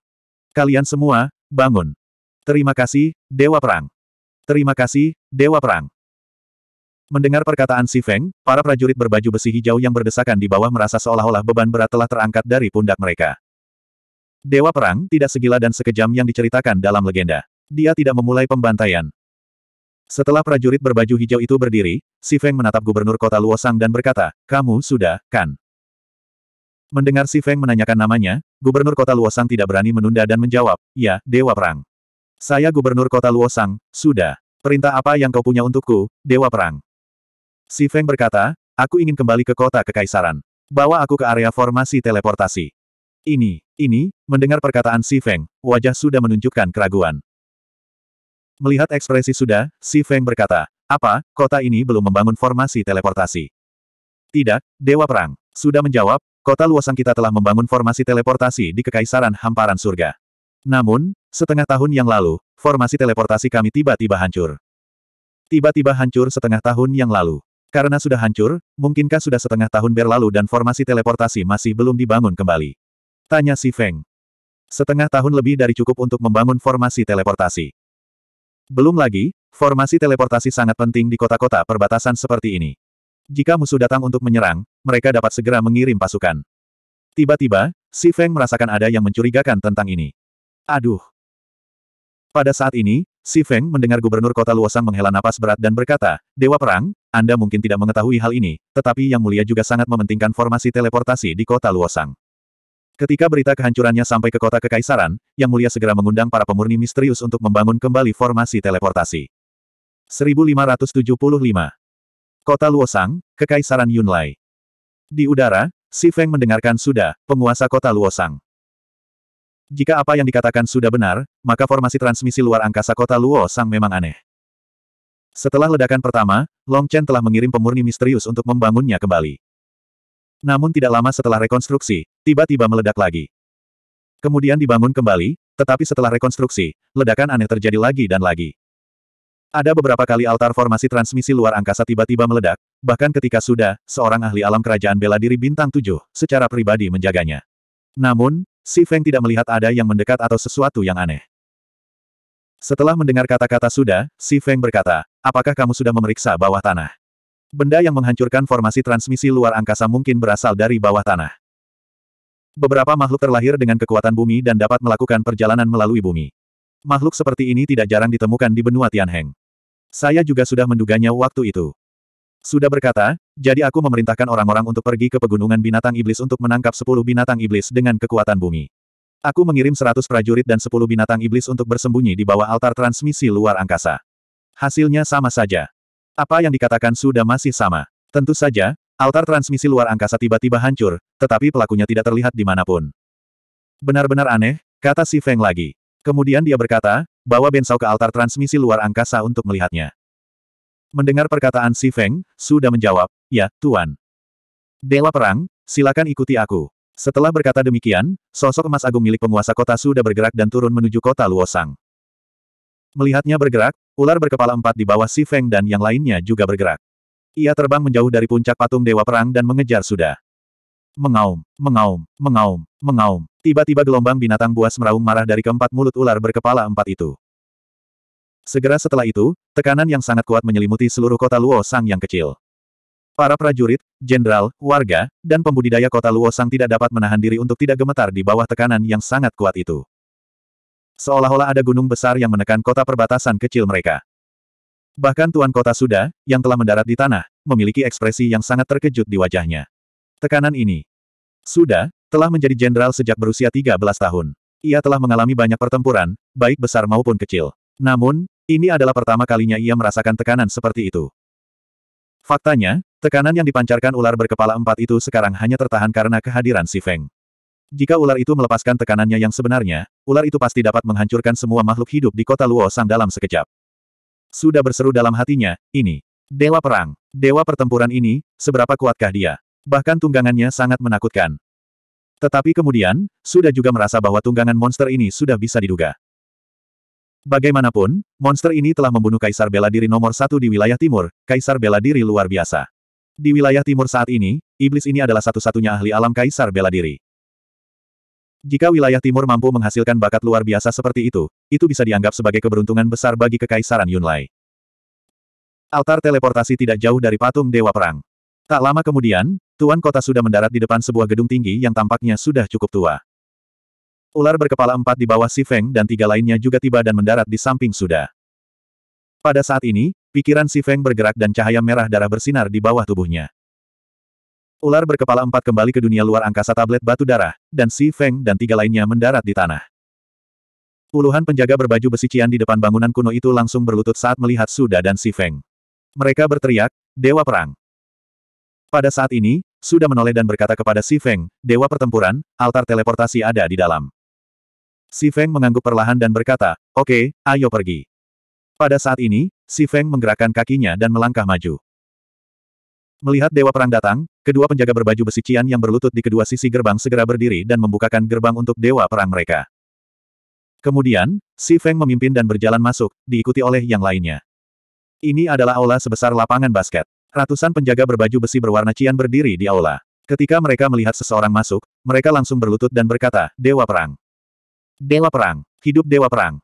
Kalian semua, bangun. Terima kasih, Dewa Perang. Terima kasih, Dewa Perang. Mendengar perkataan Si Feng, para prajurit berbaju besi hijau yang berdesakan di bawah merasa seolah-olah beban berat telah terangkat dari pundak mereka. Dewa Perang tidak segila dan sekejam yang diceritakan dalam legenda. Dia tidak memulai pembantaian. Setelah prajurit berbaju hijau itu berdiri, Si Feng menatap gubernur kota Luosang dan berkata, kamu sudah, kan? Mendengar Si Feng menanyakan namanya, gubernur kota Luosang tidak berani menunda dan menjawab, ya, Dewa Perang. Saya gubernur kota Luosang, sudah. Perintah apa yang kau punya untukku, Dewa Perang? Si Feng berkata, aku ingin kembali ke kota Kekaisaran. Bawa aku ke area formasi teleportasi. Ini, ini, mendengar perkataan Si Feng, wajah sudah menunjukkan keraguan. Melihat ekspresi sudah, Si Feng berkata, apa, kota ini belum membangun formasi teleportasi? Tidak, Dewa Perang. Sudah menjawab, kota Luosang kita telah membangun formasi teleportasi di Kekaisaran Hamparan Surga. Namun, setengah tahun yang lalu, formasi teleportasi kami tiba-tiba hancur. Tiba-tiba hancur setengah tahun yang lalu. Karena sudah hancur, mungkinkah sudah setengah tahun berlalu dan formasi teleportasi masih belum dibangun kembali? Tanya si Feng. Setengah tahun lebih dari cukup untuk membangun formasi teleportasi. Belum lagi, formasi teleportasi sangat penting di kota-kota perbatasan seperti ini. Jika musuh datang untuk menyerang, mereka dapat segera mengirim pasukan. Tiba-tiba, si Feng merasakan ada yang mencurigakan tentang ini. Aduh. Pada saat ini, Si Feng mendengar gubernur kota Luosang menghela napas berat dan berkata, Dewa Perang, Anda mungkin tidak mengetahui hal ini, tetapi Yang Mulia juga sangat mementingkan formasi teleportasi di kota Luosang. Ketika berita kehancurannya sampai ke kota Kekaisaran, Yang Mulia segera mengundang para pemurni misterius untuk membangun kembali formasi teleportasi. 1575 Kota Luosang, Kekaisaran Yunlai. Di udara, Si Feng mendengarkan sudah, penguasa kota Luosang. Jika apa yang dikatakan sudah benar, maka formasi transmisi luar angkasa kota Luo Sang memang aneh. Setelah ledakan pertama, Long Chen telah mengirim pemurni misterius untuk membangunnya kembali. Namun tidak lama setelah rekonstruksi, tiba-tiba meledak lagi. Kemudian dibangun kembali, tetapi setelah rekonstruksi, ledakan aneh terjadi lagi dan lagi. Ada beberapa kali altar formasi transmisi luar angkasa tiba-tiba meledak, bahkan ketika sudah, seorang ahli alam kerajaan bela diri bintang tujuh secara pribadi menjaganya. Namun, Si Feng tidak melihat ada yang mendekat atau sesuatu yang aneh. Setelah mendengar kata-kata sudah, Si Feng berkata, apakah kamu sudah memeriksa bawah tanah? Benda yang menghancurkan formasi transmisi luar angkasa mungkin berasal dari bawah tanah. Beberapa makhluk terlahir dengan kekuatan bumi dan dapat melakukan perjalanan melalui bumi. Makhluk seperti ini tidak jarang ditemukan di benua Tianheng. Saya juga sudah menduganya waktu itu. Sudah berkata, jadi aku memerintahkan orang-orang untuk pergi ke pegunungan binatang iblis untuk menangkap sepuluh binatang iblis dengan kekuatan bumi. Aku mengirim seratus prajurit dan sepuluh binatang iblis untuk bersembunyi di bawah altar transmisi luar angkasa. Hasilnya sama saja. Apa yang dikatakan sudah masih sama. Tentu saja, altar transmisi luar angkasa tiba-tiba hancur, tetapi pelakunya tidak terlihat di dimanapun. Benar-benar aneh, kata si Feng lagi. Kemudian dia berkata, bawa Bensau ke altar transmisi luar angkasa untuk melihatnya. Mendengar perkataan Si Feng, sudah menjawab, Ya, Tuan. Dewa Perang, silakan ikuti aku. Setelah berkata demikian, sosok emas agung milik penguasa kota sudah bergerak dan turun menuju kota Luosang. Melihatnya bergerak, ular berkepala empat di bawah Si Feng dan yang lainnya juga bergerak. Ia terbang menjauh dari puncak patung Dewa Perang dan mengejar Suda. Mengaum, mengaum, mengaum, mengaum. Tiba-tiba gelombang binatang buas meraung marah dari keempat mulut ular berkepala empat itu. Segera setelah itu, tekanan yang sangat kuat menyelimuti seluruh kota Luo Sang yang kecil. Para prajurit, jenderal, warga, dan pembudidaya kota Luo Sang tidak dapat menahan diri untuk tidak gemetar di bawah tekanan yang sangat kuat itu. Seolah-olah ada gunung besar yang menekan kota perbatasan kecil mereka. Bahkan Tuan Kota Suda, yang telah mendarat di tanah, memiliki ekspresi yang sangat terkejut di wajahnya. Tekanan ini. Suda, telah menjadi jenderal sejak berusia 13 tahun. Ia telah mengalami banyak pertempuran, baik besar maupun kecil. Namun, ini adalah pertama kalinya ia merasakan tekanan seperti itu. Faktanya, tekanan yang dipancarkan ular berkepala empat itu sekarang hanya tertahan karena kehadiran si Feng. Jika ular itu melepaskan tekanannya yang sebenarnya, ular itu pasti dapat menghancurkan semua makhluk hidup di kota Luosang dalam sekejap. Sudah berseru dalam hatinya, ini. Dewa perang, dewa pertempuran ini, seberapa kuatkah dia? Bahkan tunggangannya sangat menakutkan. Tetapi kemudian, sudah juga merasa bahwa tunggangan monster ini sudah bisa diduga. Bagaimanapun, monster ini telah membunuh Kaisar Bela Diri nomor satu di wilayah timur, Kaisar Bela Diri luar biasa. Di wilayah timur saat ini, iblis ini adalah satu-satunya ahli alam Kaisar Bela Diri. Jika wilayah timur mampu menghasilkan bakat luar biasa seperti itu, itu bisa dianggap sebagai keberuntungan besar bagi Kekaisaran Yunlai. Altar teleportasi tidak jauh dari patung Dewa Perang. Tak lama kemudian, Tuan Kota sudah mendarat di depan sebuah gedung tinggi yang tampaknya sudah cukup tua. Ular berkepala empat di bawah si Feng dan tiga lainnya juga tiba dan mendarat di samping Suda. Pada saat ini, pikiran si Feng bergerak dan cahaya merah darah bersinar di bawah tubuhnya. Ular berkepala empat kembali ke dunia luar angkasa tablet batu darah, dan si Feng dan tiga lainnya mendarat di tanah. Puluhan penjaga berbaju besi cian di depan bangunan kuno itu langsung berlutut saat melihat Suda dan si Feng. Mereka berteriak, Dewa Perang. Pada saat ini, Suda menoleh dan berkata kepada Si Feng, Dewa Pertempuran, altar teleportasi ada di dalam. Si Feng mengangguk perlahan dan berkata, oke, okay, ayo pergi. Pada saat ini, Si Feng menggerakkan kakinya dan melangkah maju. Melihat Dewa Perang datang, kedua penjaga berbaju besi Cian yang berlutut di kedua sisi gerbang segera berdiri dan membukakan gerbang untuk Dewa Perang mereka. Kemudian, Si Feng memimpin dan berjalan masuk, diikuti oleh yang lainnya. Ini adalah aula sebesar lapangan basket. Ratusan penjaga berbaju besi berwarna cian berdiri di aula. Ketika mereka melihat seseorang masuk, mereka langsung berlutut dan berkata, Dewa Perang. Dewa Perang. Hidup Dewa Perang.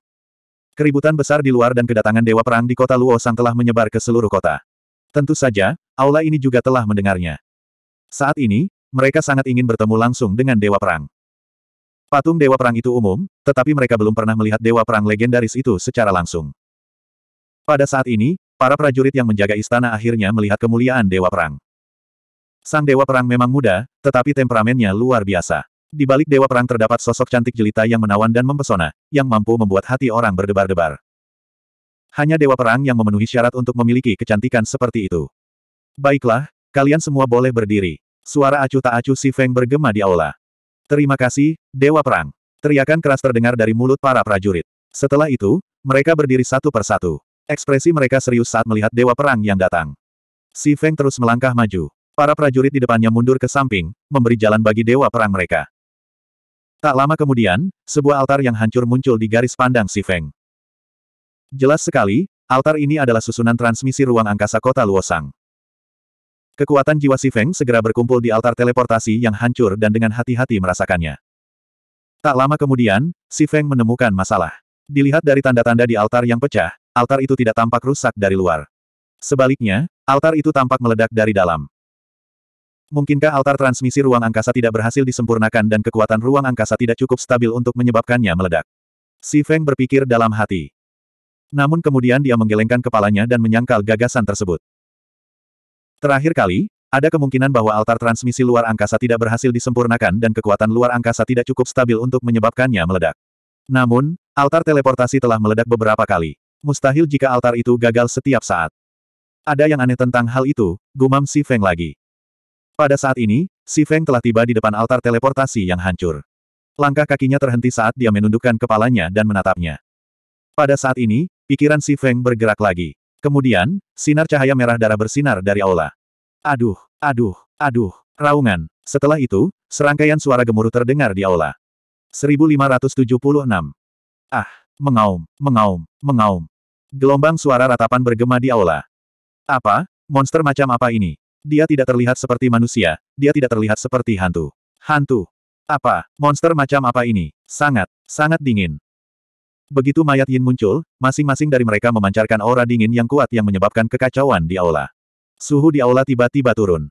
Keributan besar di luar dan kedatangan Dewa Perang di kota Luosang telah menyebar ke seluruh kota. Tentu saja, aula ini juga telah mendengarnya. Saat ini, mereka sangat ingin bertemu langsung dengan Dewa Perang. Patung Dewa Perang itu umum, tetapi mereka belum pernah melihat Dewa Perang legendaris itu secara langsung. Pada saat ini, para prajurit yang menjaga istana akhirnya melihat kemuliaan Dewa Perang. Sang Dewa Perang memang muda, tetapi temperamennya luar biasa. Di balik dewa perang terdapat sosok cantik jelita yang menawan dan mempesona, yang mampu membuat hati orang berdebar-debar. Hanya dewa perang yang memenuhi syarat untuk memiliki kecantikan seperti itu. Baiklah, kalian semua boleh berdiri. Suara acuh tak acuh si Feng bergema di aula. Terima kasih, Dewa Perang. Teriakan keras terdengar dari mulut para prajurit. Setelah itu, mereka berdiri satu persatu. Ekspresi mereka serius saat melihat Dewa Perang yang datang. Si Feng terus melangkah maju. Para prajurit di depannya mundur ke samping, memberi jalan bagi Dewa Perang mereka. Tak lama kemudian, sebuah altar yang hancur muncul di garis pandang si Feng. Jelas sekali, altar ini adalah susunan transmisi ruang angkasa kota Luosang. Kekuatan jiwa si Feng segera berkumpul di altar teleportasi yang hancur dan dengan hati-hati merasakannya. Tak lama kemudian, si Feng menemukan masalah. Dilihat dari tanda-tanda di altar yang pecah, altar itu tidak tampak rusak dari luar. Sebaliknya, altar itu tampak meledak dari dalam. Mungkinkah altar transmisi ruang angkasa tidak berhasil disempurnakan dan kekuatan ruang angkasa tidak cukup stabil untuk menyebabkannya meledak? Si Feng berpikir dalam hati. Namun kemudian dia menggelengkan kepalanya dan menyangkal gagasan tersebut. Terakhir kali, ada kemungkinan bahwa altar transmisi luar angkasa tidak berhasil disempurnakan dan kekuatan luar angkasa tidak cukup stabil untuk menyebabkannya meledak. Namun, altar teleportasi telah meledak beberapa kali. Mustahil jika altar itu gagal setiap saat. Ada yang aneh tentang hal itu, gumam si Feng lagi. Pada saat ini, Si Feng telah tiba di depan altar teleportasi yang hancur. Langkah kakinya terhenti saat dia menundukkan kepalanya dan menatapnya. Pada saat ini, pikiran Si Feng bergerak lagi. Kemudian, sinar cahaya merah darah bersinar dari aula. Aduh, aduh, aduh, raungan. Setelah itu, serangkaian suara gemuruh terdengar di aula. 1576. Ah, mengaum, mengaum, mengaum. Gelombang suara ratapan bergema di aula. Apa? Monster macam apa ini? Dia tidak terlihat seperti manusia, dia tidak terlihat seperti hantu. Hantu. Apa? Monster macam apa ini? Sangat, sangat dingin. Begitu mayat Yin muncul, masing-masing dari mereka memancarkan aura dingin yang kuat yang menyebabkan kekacauan di aula. Suhu di aula tiba-tiba turun.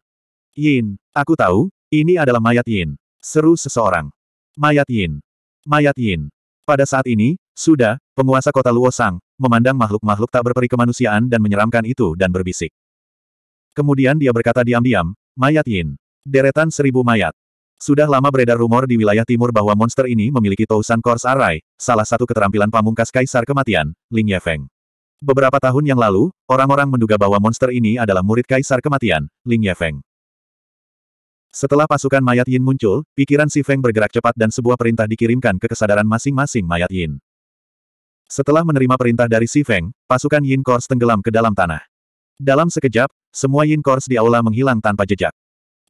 Yin, aku tahu, ini adalah mayat Yin. Seru seseorang. Mayat Yin. Mayat Yin. Pada saat ini, sudah, penguasa kota Luosang, memandang makhluk-makhluk tak berperi kemanusiaan dan menyeramkan itu dan berbisik. Kemudian dia berkata diam-diam, mayat Yin. Deretan seribu mayat. Sudah lama beredar rumor di wilayah timur bahwa monster ini memiliki Tousan Kors Arai, salah satu keterampilan pamungkas Kaisar Kematian, Ling Yefeng. Beberapa tahun yang lalu, orang-orang menduga bahwa monster ini adalah murid Kaisar Kematian, Ling Yefeng. Setelah pasukan mayat Yin muncul, pikiran Si Feng bergerak cepat dan sebuah perintah dikirimkan ke kesadaran masing-masing mayat Yin. Setelah menerima perintah dari Si Feng, pasukan Yin Kors tenggelam ke dalam tanah. Dalam sekejap, semua yin course di aula menghilang tanpa jejak.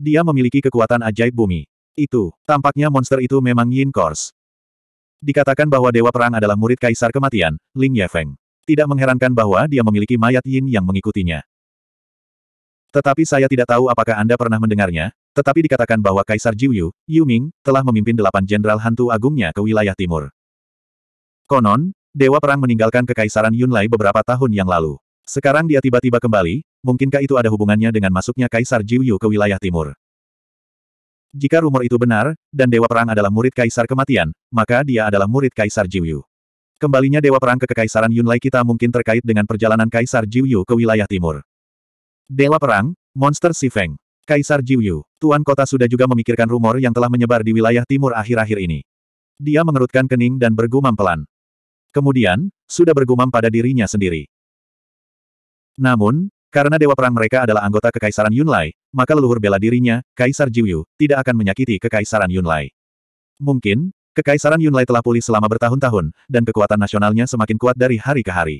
Dia memiliki kekuatan ajaib bumi. Itu, tampaknya monster itu memang yin course. Dikatakan bahwa Dewa Perang adalah murid Kaisar Kematian, Ling Yefeng. Tidak mengherankan bahwa dia memiliki mayat yin yang mengikutinya. Tetapi saya tidak tahu apakah Anda pernah mendengarnya, tetapi dikatakan bahwa Kaisar Jiuyu, Yu Ming, telah memimpin delapan jenderal hantu agungnya ke wilayah timur. Konon, Dewa Perang meninggalkan kekaisaran Yunlai beberapa tahun yang lalu. Sekarang dia tiba-tiba kembali, mungkinkah itu ada hubungannya dengan masuknya Kaisar Jiuyu ke wilayah timur? Jika rumor itu benar, dan Dewa Perang adalah murid Kaisar Kematian, maka dia adalah murid Kaisar Jiuyu. Kembalinya Dewa Perang ke Kekaisaran Yunlai kita mungkin terkait dengan perjalanan Kaisar Jiuyu ke wilayah timur. Dewa Perang, Monster Sifeng, Kaisar Jiuyu, Tuan Kota sudah juga memikirkan rumor yang telah menyebar di wilayah timur akhir-akhir ini. Dia mengerutkan kening dan bergumam pelan. Kemudian, sudah bergumam pada dirinya sendiri. Namun, karena dewa perang mereka adalah anggota Kekaisaran Yunlai, maka leluhur bela dirinya, Kaisar Jiuyu, tidak akan menyakiti Kekaisaran Yunlai. Mungkin, Kekaisaran Yunlai telah pulih selama bertahun-tahun, dan kekuatan nasionalnya semakin kuat dari hari ke hari.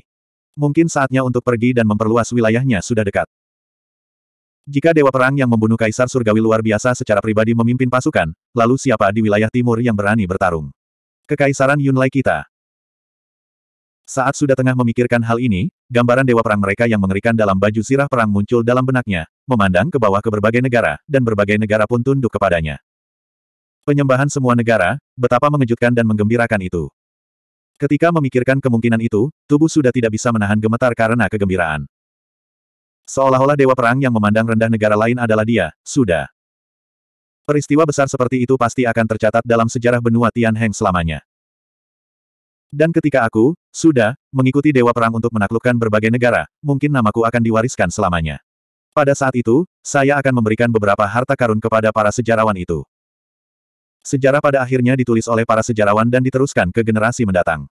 Mungkin saatnya untuk pergi dan memperluas wilayahnya sudah dekat. Jika Dewa Perang yang membunuh Kaisar Surgawi luar biasa secara pribadi memimpin pasukan, lalu siapa di wilayah timur yang berani bertarung? Kekaisaran Yunlai kita. Saat sudah tengah memikirkan hal ini, gambaran dewa perang mereka yang mengerikan dalam baju sirah perang muncul dalam benaknya, memandang ke bawah ke berbagai negara, dan berbagai negara pun tunduk kepadanya. Penyembahan semua negara, betapa mengejutkan dan menggembirakan itu. Ketika memikirkan kemungkinan itu, tubuh sudah tidak bisa menahan gemetar karena kegembiraan. Seolah-olah dewa perang yang memandang rendah negara lain adalah dia, sudah. Peristiwa besar seperti itu pasti akan tercatat dalam sejarah benua Tianheng selamanya. Dan ketika aku, sudah, mengikuti Dewa Perang untuk menaklukkan berbagai negara, mungkin namaku akan diwariskan selamanya. Pada saat itu, saya akan memberikan beberapa harta karun kepada para sejarawan itu. Sejarah pada akhirnya ditulis oleh para sejarawan dan diteruskan ke generasi mendatang.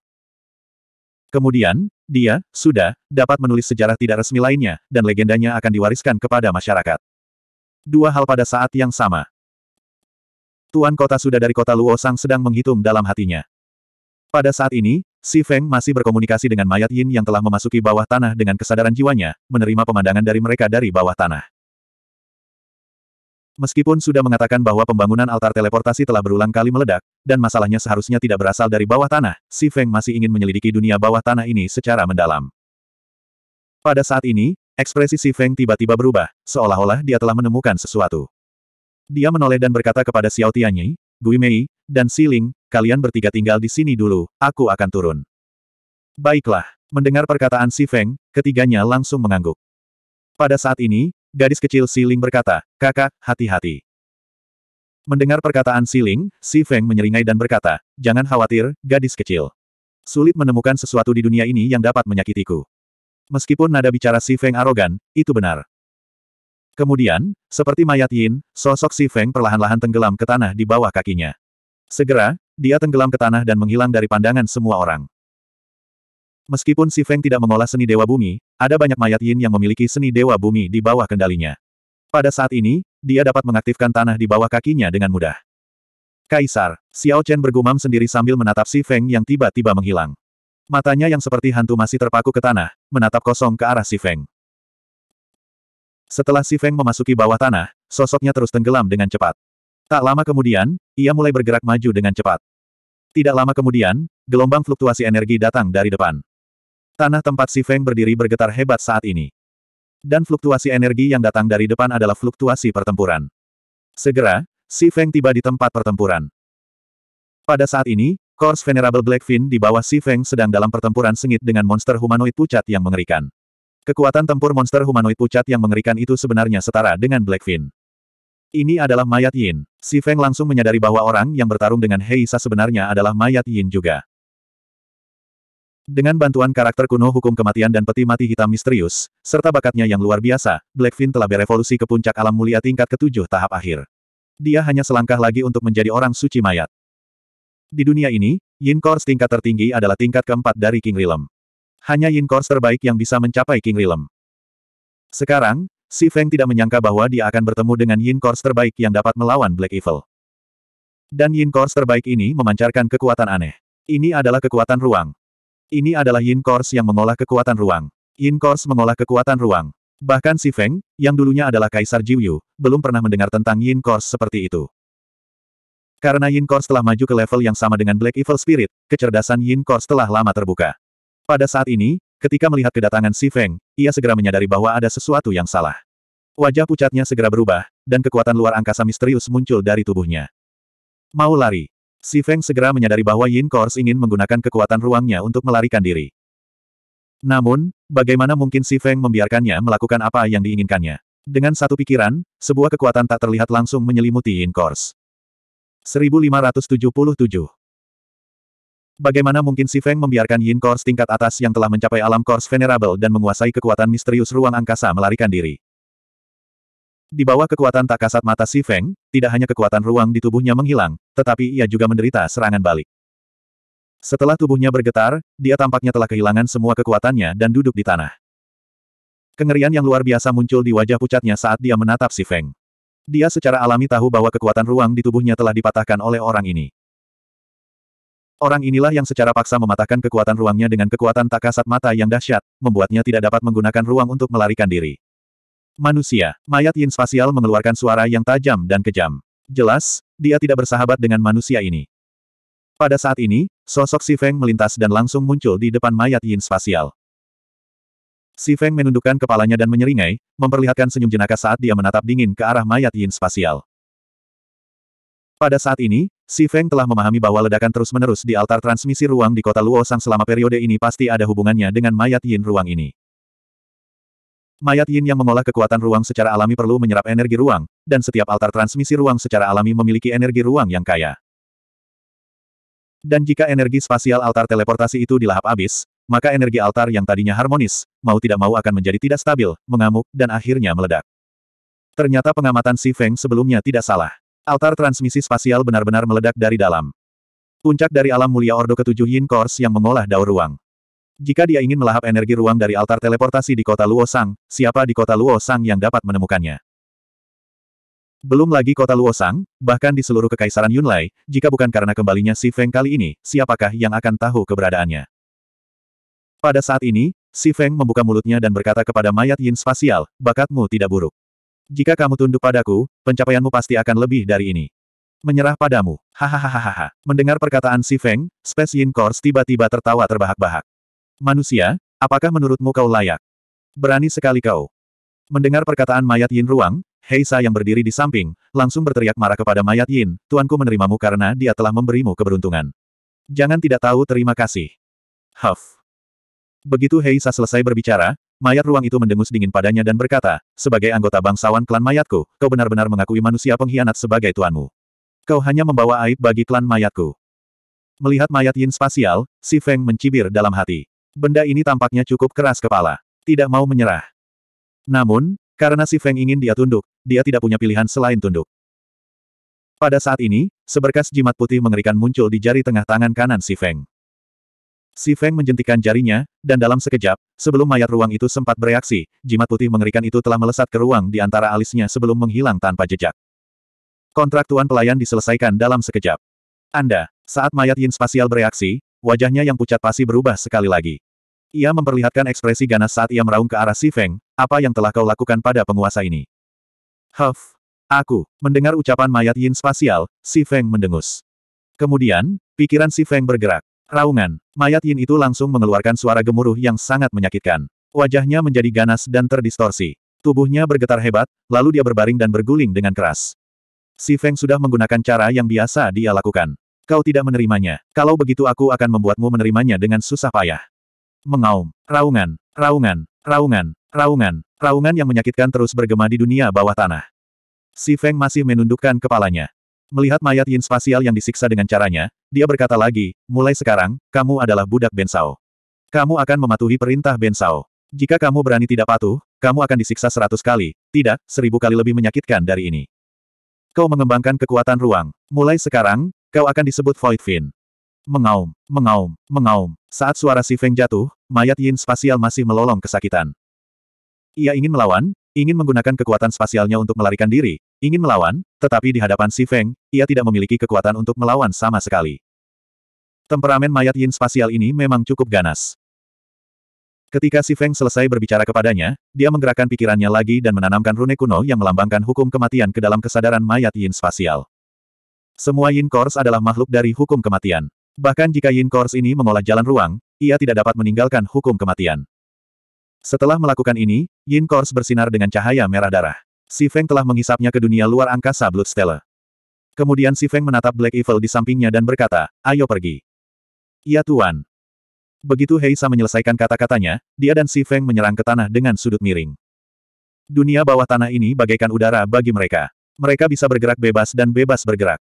Kemudian, dia, sudah, dapat menulis sejarah tidak resmi lainnya, dan legendanya akan diwariskan kepada masyarakat. Dua hal pada saat yang sama. Tuan kota sudah dari kota Luosang sedang menghitung dalam hatinya. Pada saat ini, Si Feng masih berkomunikasi dengan mayat Yin yang telah memasuki bawah tanah dengan kesadaran jiwanya, menerima pemandangan dari mereka dari bawah tanah. Meskipun sudah mengatakan bahwa pembangunan altar teleportasi telah berulang kali meledak, dan masalahnya seharusnya tidak berasal dari bawah tanah, Si Feng masih ingin menyelidiki dunia bawah tanah ini secara mendalam. Pada saat ini, ekspresi Si Feng tiba-tiba berubah, seolah-olah dia telah menemukan sesuatu. Dia menoleh dan berkata kepada Xiao Tianyi, Gui Mei, dan Si Ling, kalian bertiga tinggal di sini dulu, aku akan turun. Baiklah, mendengar perkataan si Feng, ketiganya langsung mengangguk. Pada saat ini, gadis kecil Si Ling berkata, kakak, hati-hati. Mendengar perkataan Si Ling, si Feng menyeringai dan berkata, jangan khawatir, gadis kecil. Sulit menemukan sesuatu di dunia ini yang dapat menyakitiku. Meskipun nada bicara si Feng arogan, itu benar. Kemudian, seperti mayat Yin, sosok si Feng perlahan-lahan tenggelam ke tanah di bawah kakinya. Segera, dia tenggelam ke tanah dan menghilang dari pandangan semua orang. Meskipun Si Feng tidak mengolah seni Dewa Bumi, ada banyak mayat Yin yang memiliki seni Dewa Bumi di bawah kendalinya. Pada saat ini, dia dapat mengaktifkan tanah di bawah kakinya dengan mudah. Kaisar, Xiao Chen bergumam sendiri sambil menatap Si Feng yang tiba-tiba menghilang. Matanya yang seperti hantu masih terpaku ke tanah, menatap kosong ke arah Si Feng. Setelah Si Feng memasuki bawah tanah, sosoknya terus tenggelam dengan cepat. Tak lama kemudian, ia mulai bergerak maju dengan cepat. Tidak lama kemudian, gelombang fluktuasi energi datang dari depan. Tanah tempat Si Feng berdiri bergetar hebat saat ini. Dan fluktuasi energi yang datang dari depan adalah fluktuasi pertempuran. Segera, Si Feng tiba di tempat pertempuran. Pada saat ini, Kors Venerable Blackfin di bawah Si Feng sedang dalam pertempuran sengit dengan monster humanoid pucat yang mengerikan. Kekuatan tempur monster humanoid pucat yang mengerikan itu sebenarnya setara dengan Blackfin. Ini adalah mayat Yin. Si Feng langsung menyadari bahwa orang yang bertarung dengan Hei Sa sebenarnya adalah mayat Yin juga. Dengan bantuan karakter kuno hukum kematian dan peti mati hitam misterius, serta bakatnya yang luar biasa, Blackfin telah berevolusi ke puncak alam mulia tingkat ketujuh tahap akhir. Dia hanya selangkah lagi untuk menjadi orang suci mayat. Di dunia ini, Yin Kors tingkat tertinggi adalah tingkat keempat dari King Realm. Hanya Yin Kors terbaik yang bisa mencapai King Realm. Sekarang, Si Feng tidak menyangka bahwa dia akan bertemu dengan Yin Kors terbaik yang dapat melawan Black Evil. Dan Yin Kors terbaik ini memancarkan kekuatan aneh. Ini adalah kekuatan ruang. Ini adalah Yin Kors yang mengolah kekuatan ruang. Yin Kors mengolah kekuatan ruang. Bahkan Si Feng, yang dulunya adalah Kaisar Jiuyu, belum pernah mendengar tentang Yin Kors seperti itu. Karena Yin Kors telah maju ke level yang sama dengan Black Evil Spirit, kecerdasan Yin Kors telah lama terbuka. Pada saat ini, Ketika melihat kedatangan Si Feng, ia segera menyadari bahwa ada sesuatu yang salah. Wajah pucatnya segera berubah, dan kekuatan luar angkasa misterius muncul dari tubuhnya. Mau lari. Si Feng segera menyadari bahwa Yin Kors ingin menggunakan kekuatan ruangnya untuk melarikan diri. Namun, bagaimana mungkin Si Feng membiarkannya melakukan apa yang diinginkannya? Dengan satu pikiran, sebuah kekuatan tak terlihat langsung menyelimuti Yin Kors. 1577 Bagaimana mungkin si Feng membiarkan Yin Kors tingkat atas yang telah mencapai alam Kors Venerable dan menguasai kekuatan misterius ruang angkasa melarikan diri? Di bawah kekuatan tak kasat mata si Feng, tidak hanya kekuatan ruang di tubuhnya menghilang, tetapi ia juga menderita serangan balik. Setelah tubuhnya bergetar, dia tampaknya telah kehilangan semua kekuatannya dan duduk di tanah. Kengerian yang luar biasa muncul di wajah pucatnya saat dia menatap si Feng. Dia secara alami tahu bahwa kekuatan ruang di tubuhnya telah dipatahkan oleh orang ini. Orang inilah yang secara paksa mematahkan kekuatan ruangnya dengan kekuatan tak kasat mata yang dahsyat, membuatnya tidak dapat menggunakan ruang untuk melarikan diri. Manusia, mayat yin spasial mengeluarkan suara yang tajam dan kejam. Jelas, dia tidak bersahabat dengan manusia ini. Pada saat ini, sosok Si Feng melintas dan langsung muncul di depan mayat yin spasial. Si Feng menundukkan kepalanya dan menyeringai, memperlihatkan senyum jenaka saat dia menatap dingin ke arah mayat yin spasial. Pada saat ini, Si Feng telah memahami bahwa ledakan terus-menerus di altar transmisi ruang di kota Luosang selama periode ini pasti ada hubungannya dengan mayat yin ruang ini. Mayat yin yang mengolah kekuatan ruang secara alami perlu menyerap energi ruang, dan setiap altar transmisi ruang secara alami memiliki energi ruang yang kaya. Dan jika energi spasial altar teleportasi itu dilahap habis, maka energi altar yang tadinya harmonis, mau tidak mau akan menjadi tidak stabil, mengamuk, dan akhirnya meledak. Ternyata pengamatan Si Feng sebelumnya tidak salah. Altar transmisi spasial benar-benar meledak dari dalam. Puncak dari alam mulia Ordo ketujuh Yin Kors yang mengolah daur ruang. Jika dia ingin melahap energi ruang dari altar teleportasi di kota Luosang, siapa di kota Luosang yang dapat menemukannya? Belum lagi kota Luosang, bahkan di seluruh kekaisaran Yunlai, jika bukan karena kembalinya Si Feng kali ini, siapakah yang akan tahu keberadaannya? Pada saat ini, Si Feng membuka mulutnya dan berkata kepada mayat Yin Spasial, bakatmu tidak buruk. Jika kamu tunduk padaku, pencapaianmu pasti akan lebih dari ini. Menyerah padamu. Hahaha. Mendengar perkataan Si Feng, Space Yin Kors tiba-tiba tertawa terbahak-bahak. Manusia, apakah menurutmu kau layak? Berani sekali kau. Mendengar perkataan mayat Yin Ruang, Hei Heisa yang berdiri di samping, langsung berteriak marah kepada mayat Yin, tuanku menerimamu karena dia telah memberimu keberuntungan. Jangan tidak tahu terima kasih. Huff. Begitu Heisa selesai berbicara, Mayat ruang itu mendengus dingin padanya dan berkata, sebagai anggota bangsawan klan mayatku, kau benar-benar mengakui manusia pengkhianat sebagai tuanmu. Kau hanya membawa aib bagi klan mayatku. Melihat mayat yin spasial, si Feng mencibir dalam hati. Benda ini tampaknya cukup keras kepala. Tidak mau menyerah. Namun, karena si Feng ingin dia tunduk, dia tidak punya pilihan selain tunduk. Pada saat ini, seberkas jimat putih mengerikan muncul di jari tengah tangan kanan si Feng. Si Feng menjentikan jarinya, dan dalam sekejap, sebelum mayat ruang itu sempat bereaksi, jimat putih mengerikan itu telah melesat ke ruang di antara alisnya sebelum menghilang tanpa jejak. Kontrak tuan pelayan diselesaikan dalam sekejap. Anda, saat mayat yin spasial bereaksi, wajahnya yang pucat pasti berubah sekali lagi. Ia memperlihatkan ekspresi ganas saat ia meraung ke arah Si Feng, apa yang telah kau lakukan pada penguasa ini. Huff, aku, mendengar ucapan mayat yin spasial, Si Feng mendengus. Kemudian, pikiran Si Feng bergerak. Raungan. Mayat Yin itu langsung mengeluarkan suara gemuruh yang sangat menyakitkan. Wajahnya menjadi ganas dan terdistorsi. Tubuhnya bergetar hebat, lalu dia berbaring dan berguling dengan keras. Si Feng sudah menggunakan cara yang biasa dia lakukan. Kau tidak menerimanya. Kalau begitu aku akan membuatmu menerimanya dengan susah payah. Mengaum. Raungan. Raungan. Raungan. Raungan. Raungan yang menyakitkan terus bergema di dunia bawah tanah. Si Feng masih menundukkan kepalanya. Melihat mayat yin spasial yang disiksa dengan caranya, dia berkata lagi, mulai sekarang, kamu adalah budak Bensao. Kamu akan mematuhi perintah Bensao. Jika kamu berani tidak patuh, kamu akan disiksa seratus kali, tidak, seribu kali lebih menyakitkan dari ini. Kau mengembangkan kekuatan ruang. Mulai sekarang, kau akan disebut Void Fin. Mengaum, mengaum, mengaum. Saat suara si Feng jatuh, mayat yin spasial masih melolong kesakitan. Ia ingin melawan, ingin menggunakan kekuatan spasialnya untuk melarikan diri, Ingin melawan, tetapi di hadapan Si Feng, ia tidak memiliki kekuatan untuk melawan sama sekali. Temperamen mayat yin spasial ini memang cukup ganas. Ketika Si Feng selesai berbicara kepadanya, dia menggerakkan pikirannya lagi dan menanamkan rune kuno yang melambangkan hukum kematian ke dalam kesadaran mayat yin spasial. Semua yin cores adalah makhluk dari hukum kematian. Bahkan jika yin cores ini mengolah jalan ruang, ia tidak dapat meninggalkan hukum kematian. Setelah melakukan ini, Yin Kors bersinar dengan cahaya merah darah. Si Feng telah mengisapnya ke dunia luar angkasa Bloodstella. Kemudian Si Feng menatap Black Evil di sampingnya dan berkata, ayo pergi. Ya, Tuan. Begitu Heisa menyelesaikan kata-katanya, dia dan Si Feng menyerang ke tanah dengan sudut miring. Dunia bawah tanah ini bagaikan udara bagi mereka. Mereka bisa bergerak bebas dan bebas bergerak.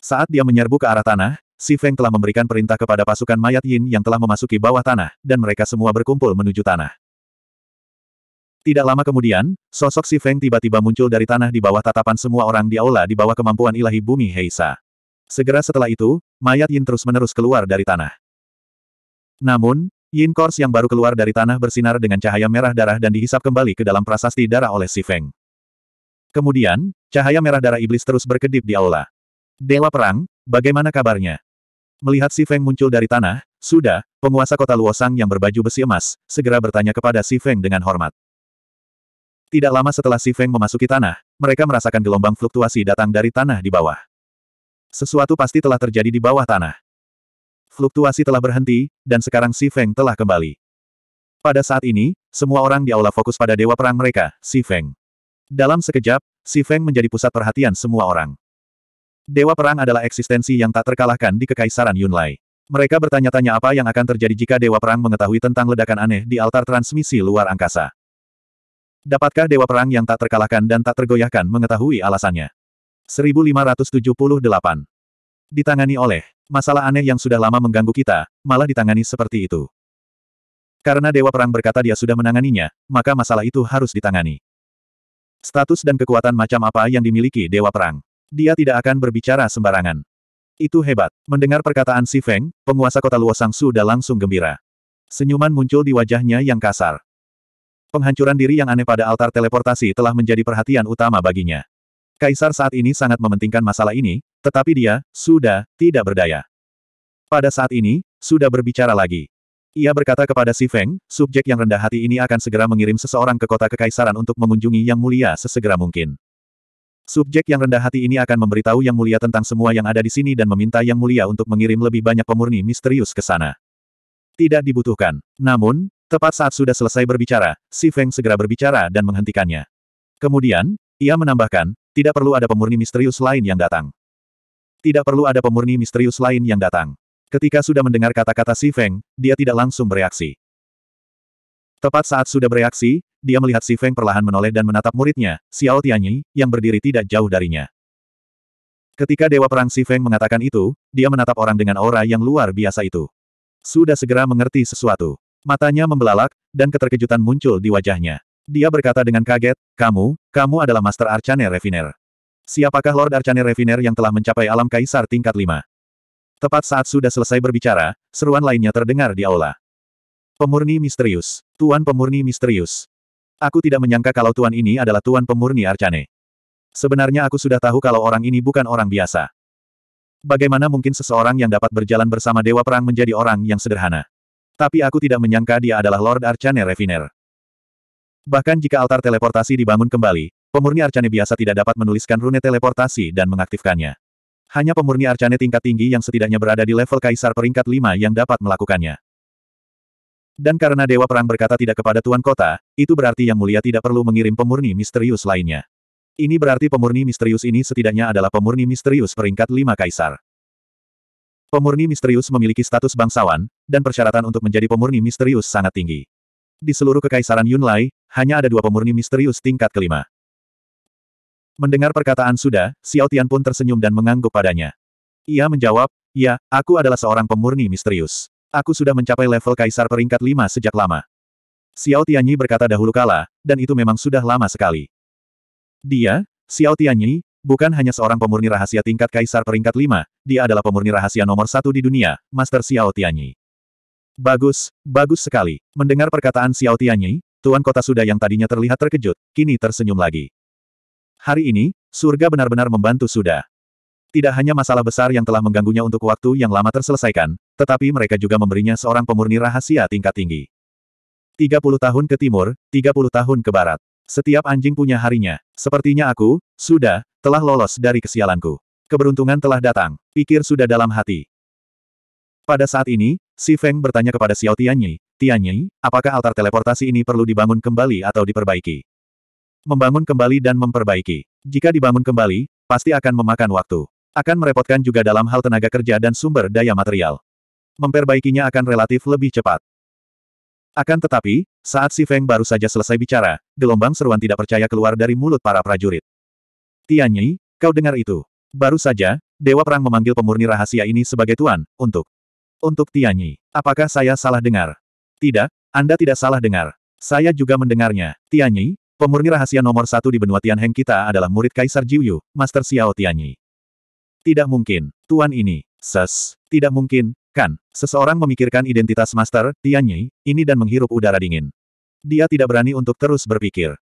Saat dia menyerbu ke arah tanah, Si Feng telah memberikan perintah kepada pasukan mayat Yin yang telah memasuki bawah tanah, dan mereka semua berkumpul menuju tanah. Tidak lama kemudian, sosok si Feng tiba-tiba muncul dari tanah di bawah tatapan semua orang di aula di bawah kemampuan ilahi bumi Heisa. Segera setelah itu, mayat Yin terus-menerus keluar dari tanah. Namun, Yin Kors yang baru keluar dari tanah bersinar dengan cahaya merah darah dan dihisap kembali ke dalam prasasti darah oleh si Feng. Kemudian, cahaya merah darah iblis terus berkedip di aula. Dewa Perang, bagaimana kabarnya? Melihat si Feng muncul dari tanah, sudah, penguasa kota Luosang yang berbaju besi emas, segera bertanya kepada si Feng dengan hormat. Tidak lama setelah Si Feng memasuki tanah, mereka merasakan gelombang fluktuasi datang dari tanah di bawah. Sesuatu pasti telah terjadi di bawah tanah. Fluktuasi telah berhenti, dan sekarang Si Feng telah kembali. Pada saat ini, semua orang di aula fokus pada dewa perang mereka, Si Feng. Dalam sekejap, Si Feng menjadi pusat perhatian semua orang. Dewa perang adalah eksistensi yang tak terkalahkan di Kekaisaran Yunlai. Mereka bertanya-tanya apa yang akan terjadi jika Dewa Perang mengetahui tentang ledakan aneh di altar transmisi luar angkasa. Dapatkah Dewa Perang yang tak terkalahkan dan tak tergoyahkan mengetahui alasannya? 1578. Ditangani oleh masalah aneh yang sudah lama mengganggu kita, malah ditangani seperti itu. Karena Dewa Perang berkata dia sudah menanganinya, maka masalah itu harus ditangani. Status dan kekuatan macam apa yang dimiliki Dewa Perang? Dia tidak akan berbicara sembarangan. Itu hebat. Mendengar perkataan Si Feng, penguasa kota Luosang sudah langsung gembira. Senyuman muncul di wajahnya yang kasar. Penghancuran diri yang aneh pada altar teleportasi telah menjadi perhatian utama baginya. Kaisar saat ini sangat mementingkan masalah ini, tetapi dia, sudah, tidak berdaya. Pada saat ini, sudah berbicara lagi. Ia berkata kepada Si Feng, subjek yang rendah hati ini akan segera mengirim seseorang ke kota kekaisaran untuk mengunjungi Yang Mulia sesegera mungkin. Subjek yang rendah hati ini akan memberitahu Yang Mulia tentang semua yang ada di sini dan meminta Yang Mulia untuk mengirim lebih banyak pemurni misterius ke sana. Tidak dibutuhkan. Namun, Tepat saat sudah selesai berbicara, Si Feng segera berbicara dan menghentikannya. Kemudian, ia menambahkan, tidak perlu ada pemurni misterius lain yang datang. Tidak perlu ada pemurni misterius lain yang datang. Ketika sudah mendengar kata-kata Si Feng, dia tidak langsung bereaksi. Tepat saat sudah bereaksi, dia melihat Si Feng perlahan menoleh dan menatap muridnya, Xiao Tianyi, yang berdiri tidak jauh darinya. Ketika Dewa Perang Si Feng mengatakan itu, dia menatap orang dengan aura yang luar biasa itu. Sudah segera mengerti sesuatu. Matanya membelalak, dan keterkejutan muncul di wajahnya. Dia berkata dengan kaget, kamu, kamu adalah Master Archane Refiner. Siapakah Lord Archane Refiner yang telah mencapai alam kaisar tingkat 5? Tepat saat sudah selesai berbicara, seruan lainnya terdengar di aula. Pemurni misterius. Tuan pemurni misterius. Aku tidak menyangka kalau tuan ini adalah tuan pemurni Archane. Sebenarnya aku sudah tahu kalau orang ini bukan orang biasa. Bagaimana mungkin seseorang yang dapat berjalan bersama Dewa Perang menjadi orang yang sederhana? Tapi aku tidak menyangka dia adalah Lord Arcane Reviner. Bahkan jika altar teleportasi dibangun kembali, pemurni Arcane biasa tidak dapat menuliskan rune teleportasi dan mengaktifkannya. Hanya pemurni Arcane tingkat tinggi yang setidaknya berada di level Kaisar peringkat 5 yang dapat melakukannya. Dan karena Dewa Perang berkata tidak kepada Tuan Kota, itu berarti Yang Mulia tidak perlu mengirim pemurni misterius lainnya. Ini berarti pemurni misterius ini setidaknya adalah pemurni misterius peringkat 5 Kaisar. Pemurni misterius memiliki status bangsawan, dan persyaratan untuk menjadi pemurni misterius sangat tinggi. Di seluruh kekaisaran Yunlai, hanya ada dua pemurni misterius tingkat kelima. Mendengar perkataan Suda, Xiao Tian pun tersenyum dan mengangguk padanya. Ia menjawab, Ya, aku adalah seorang pemurni misterius. Aku sudah mencapai level kaisar peringkat lima sejak lama. Xiao Tianyi berkata dahulu kala, dan itu memang sudah lama sekali. Dia, Xiao Tianyi, bukan hanya seorang pemurni rahasia tingkat kaisar peringkat lima, dia adalah pemurni rahasia nomor satu di dunia, Master Xiao Tianyi. Bagus, bagus sekali. Mendengar perkataan Xiao Tianyi, Tuan Kota Suda yang tadinya terlihat terkejut, kini tersenyum lagi. Hari ini, surga benar-benar membantu Suda. Tidak hanya masalah besar yang telah mengganggunya untuk waktu yang lama terselesaikan, tetapi mereka juga memberinya seorang pemurni rahasia tingkat tinggi. 30 tahun ke timur, 30 tahun ke barat. Setiap anjing punya harinya. Sepertinya aku, Suda, telah lolos dari kesialanku. Keberuntungan telah datang, pikir Suda dalam hati. Pada saat ini, Si Feng bertanya kepada Xiao Tianyi, Tianyi, apakah altar teleportasi ini perlu dibangun kembali atau diperbaiki? Membangun kembali dan memperbaiki. Jika dibangun kembali, pasti akan memakan waktu. Akan merepotkan juga dalam hal tenaga kerja dan sumber daya material. Memperbaikinya akan relatif lebih cepat. Akan tetapi, saat Si Feng baru saja selesai bicara, gelombang seruan tidak percaya keluar dari mulut para prajurit. Tianyi, kau dengar itu. Baru saja, Dewa Perang memanggil pemurni rahasia ini sebagai tuan, untuk untuk Tianyi, apakah saya salah dengar? Tidak, Anda tidak salah dengar. Saya juga mendengarnya. Tianyi, pemurni rahasia nomor satu di benua Tianheng kita adalah murid Kaisar Jiuyu, Master Xiao Tianyi. Tidak mungkin, Tuan ini, ses, tidak mungkin, kan, seseorang memikirkan identitas Master, Tianyi, ini dan menghirup udara dingin. Dia tidak berani untuk terus berpikir.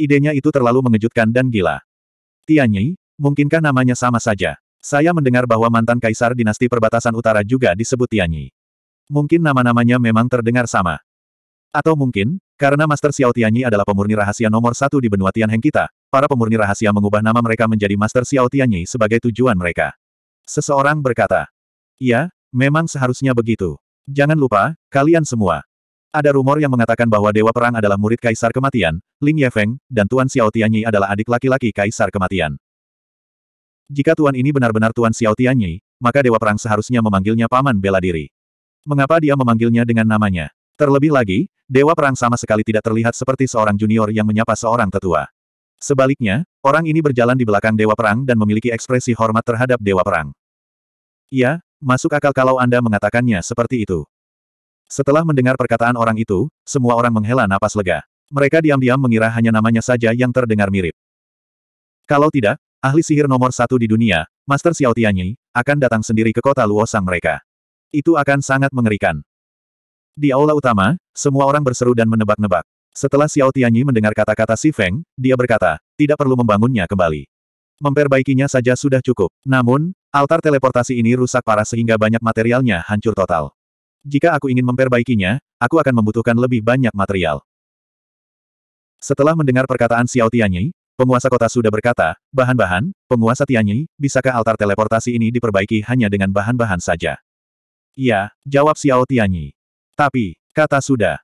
Idenya itu terlalu mengejutkan dan gila. Tianyi, mungkinkah namanya sama saja? Saya mendengar bahwa mantan kaisar dinasti perbatasan utara juga disebut Tianyi. Mungkin nama-namanya memang terdengar sama. Atau mungkin, karena Master Xiao Tianyi adalah pemurni rahasia nomor satu di benua Tianheng kita, para pemurni rahasia mengubah nama mereka menjadi Master Xiao Tianyi sebagai tujuan mereka. Seseorang berkata, Iya, memang seharusnya begitu. Jangan lupa, kalian semua, ada rumor yang mengatakan bahwa Dewa Perang adalah murid Kaisar Kematian, Ling Yefeng, dan Tuan Xiao Tianyi adalah adik laki-laki Kaisar Kematian. Jika tuan ini benar-benar tuan Xiao Tianyi, maka Dewa Perang seharusnya memanggilnya paman bela diri. Mengapa dia memanggilnya dengan namanya? Terlebih lagi, Dewa Perang sama sekali tidak terlihat seperti seorang junior yang menyapa seorang tetua. Sebaliknya, orang ini berjalan di belakang Dewa Perang dan memiliki ekspresi hormat terhadap Dewa Perang. Iya, masuk akal kalau Anda mengatakannya seperti itu. Setelah mendengar perkataan orang itu, semua orang menghela napas lega. Mereka diam-diam mengira hanya namanya saja yang terdengar mirip. Kalau tidak, ahli sihir nomor satu di dunia, Master Xiao Tianyi, akan datang sendiri ke kota Luosang mereka. Itu akan sangat mengerikan. Di aula utama, semua orang berseru dan menebak-nebak. Setelah Xiao Tianyi mendengar kata-kata Si Feng, dia berkata, tidak perlu membangunnya kembali. Memperbaikinya saja sudah cukup. Namun, altar teleportasi ini rusak parah sehingga banyak materialnya hancur total. Jika aku ingin memperbaikinya, aku akan membutuhkan lebih banyak material. Setelah mendengar perkataan Xiao Tianyi, Penguasa kota sudah berkata, bahan-bahan, penguasa Tianyi, bisakah altar teleportasi ini diperbaiki hanya dengan bahan-bahan saja? Iya, jawab Xiao Tianyi. Tapi, kata sudah.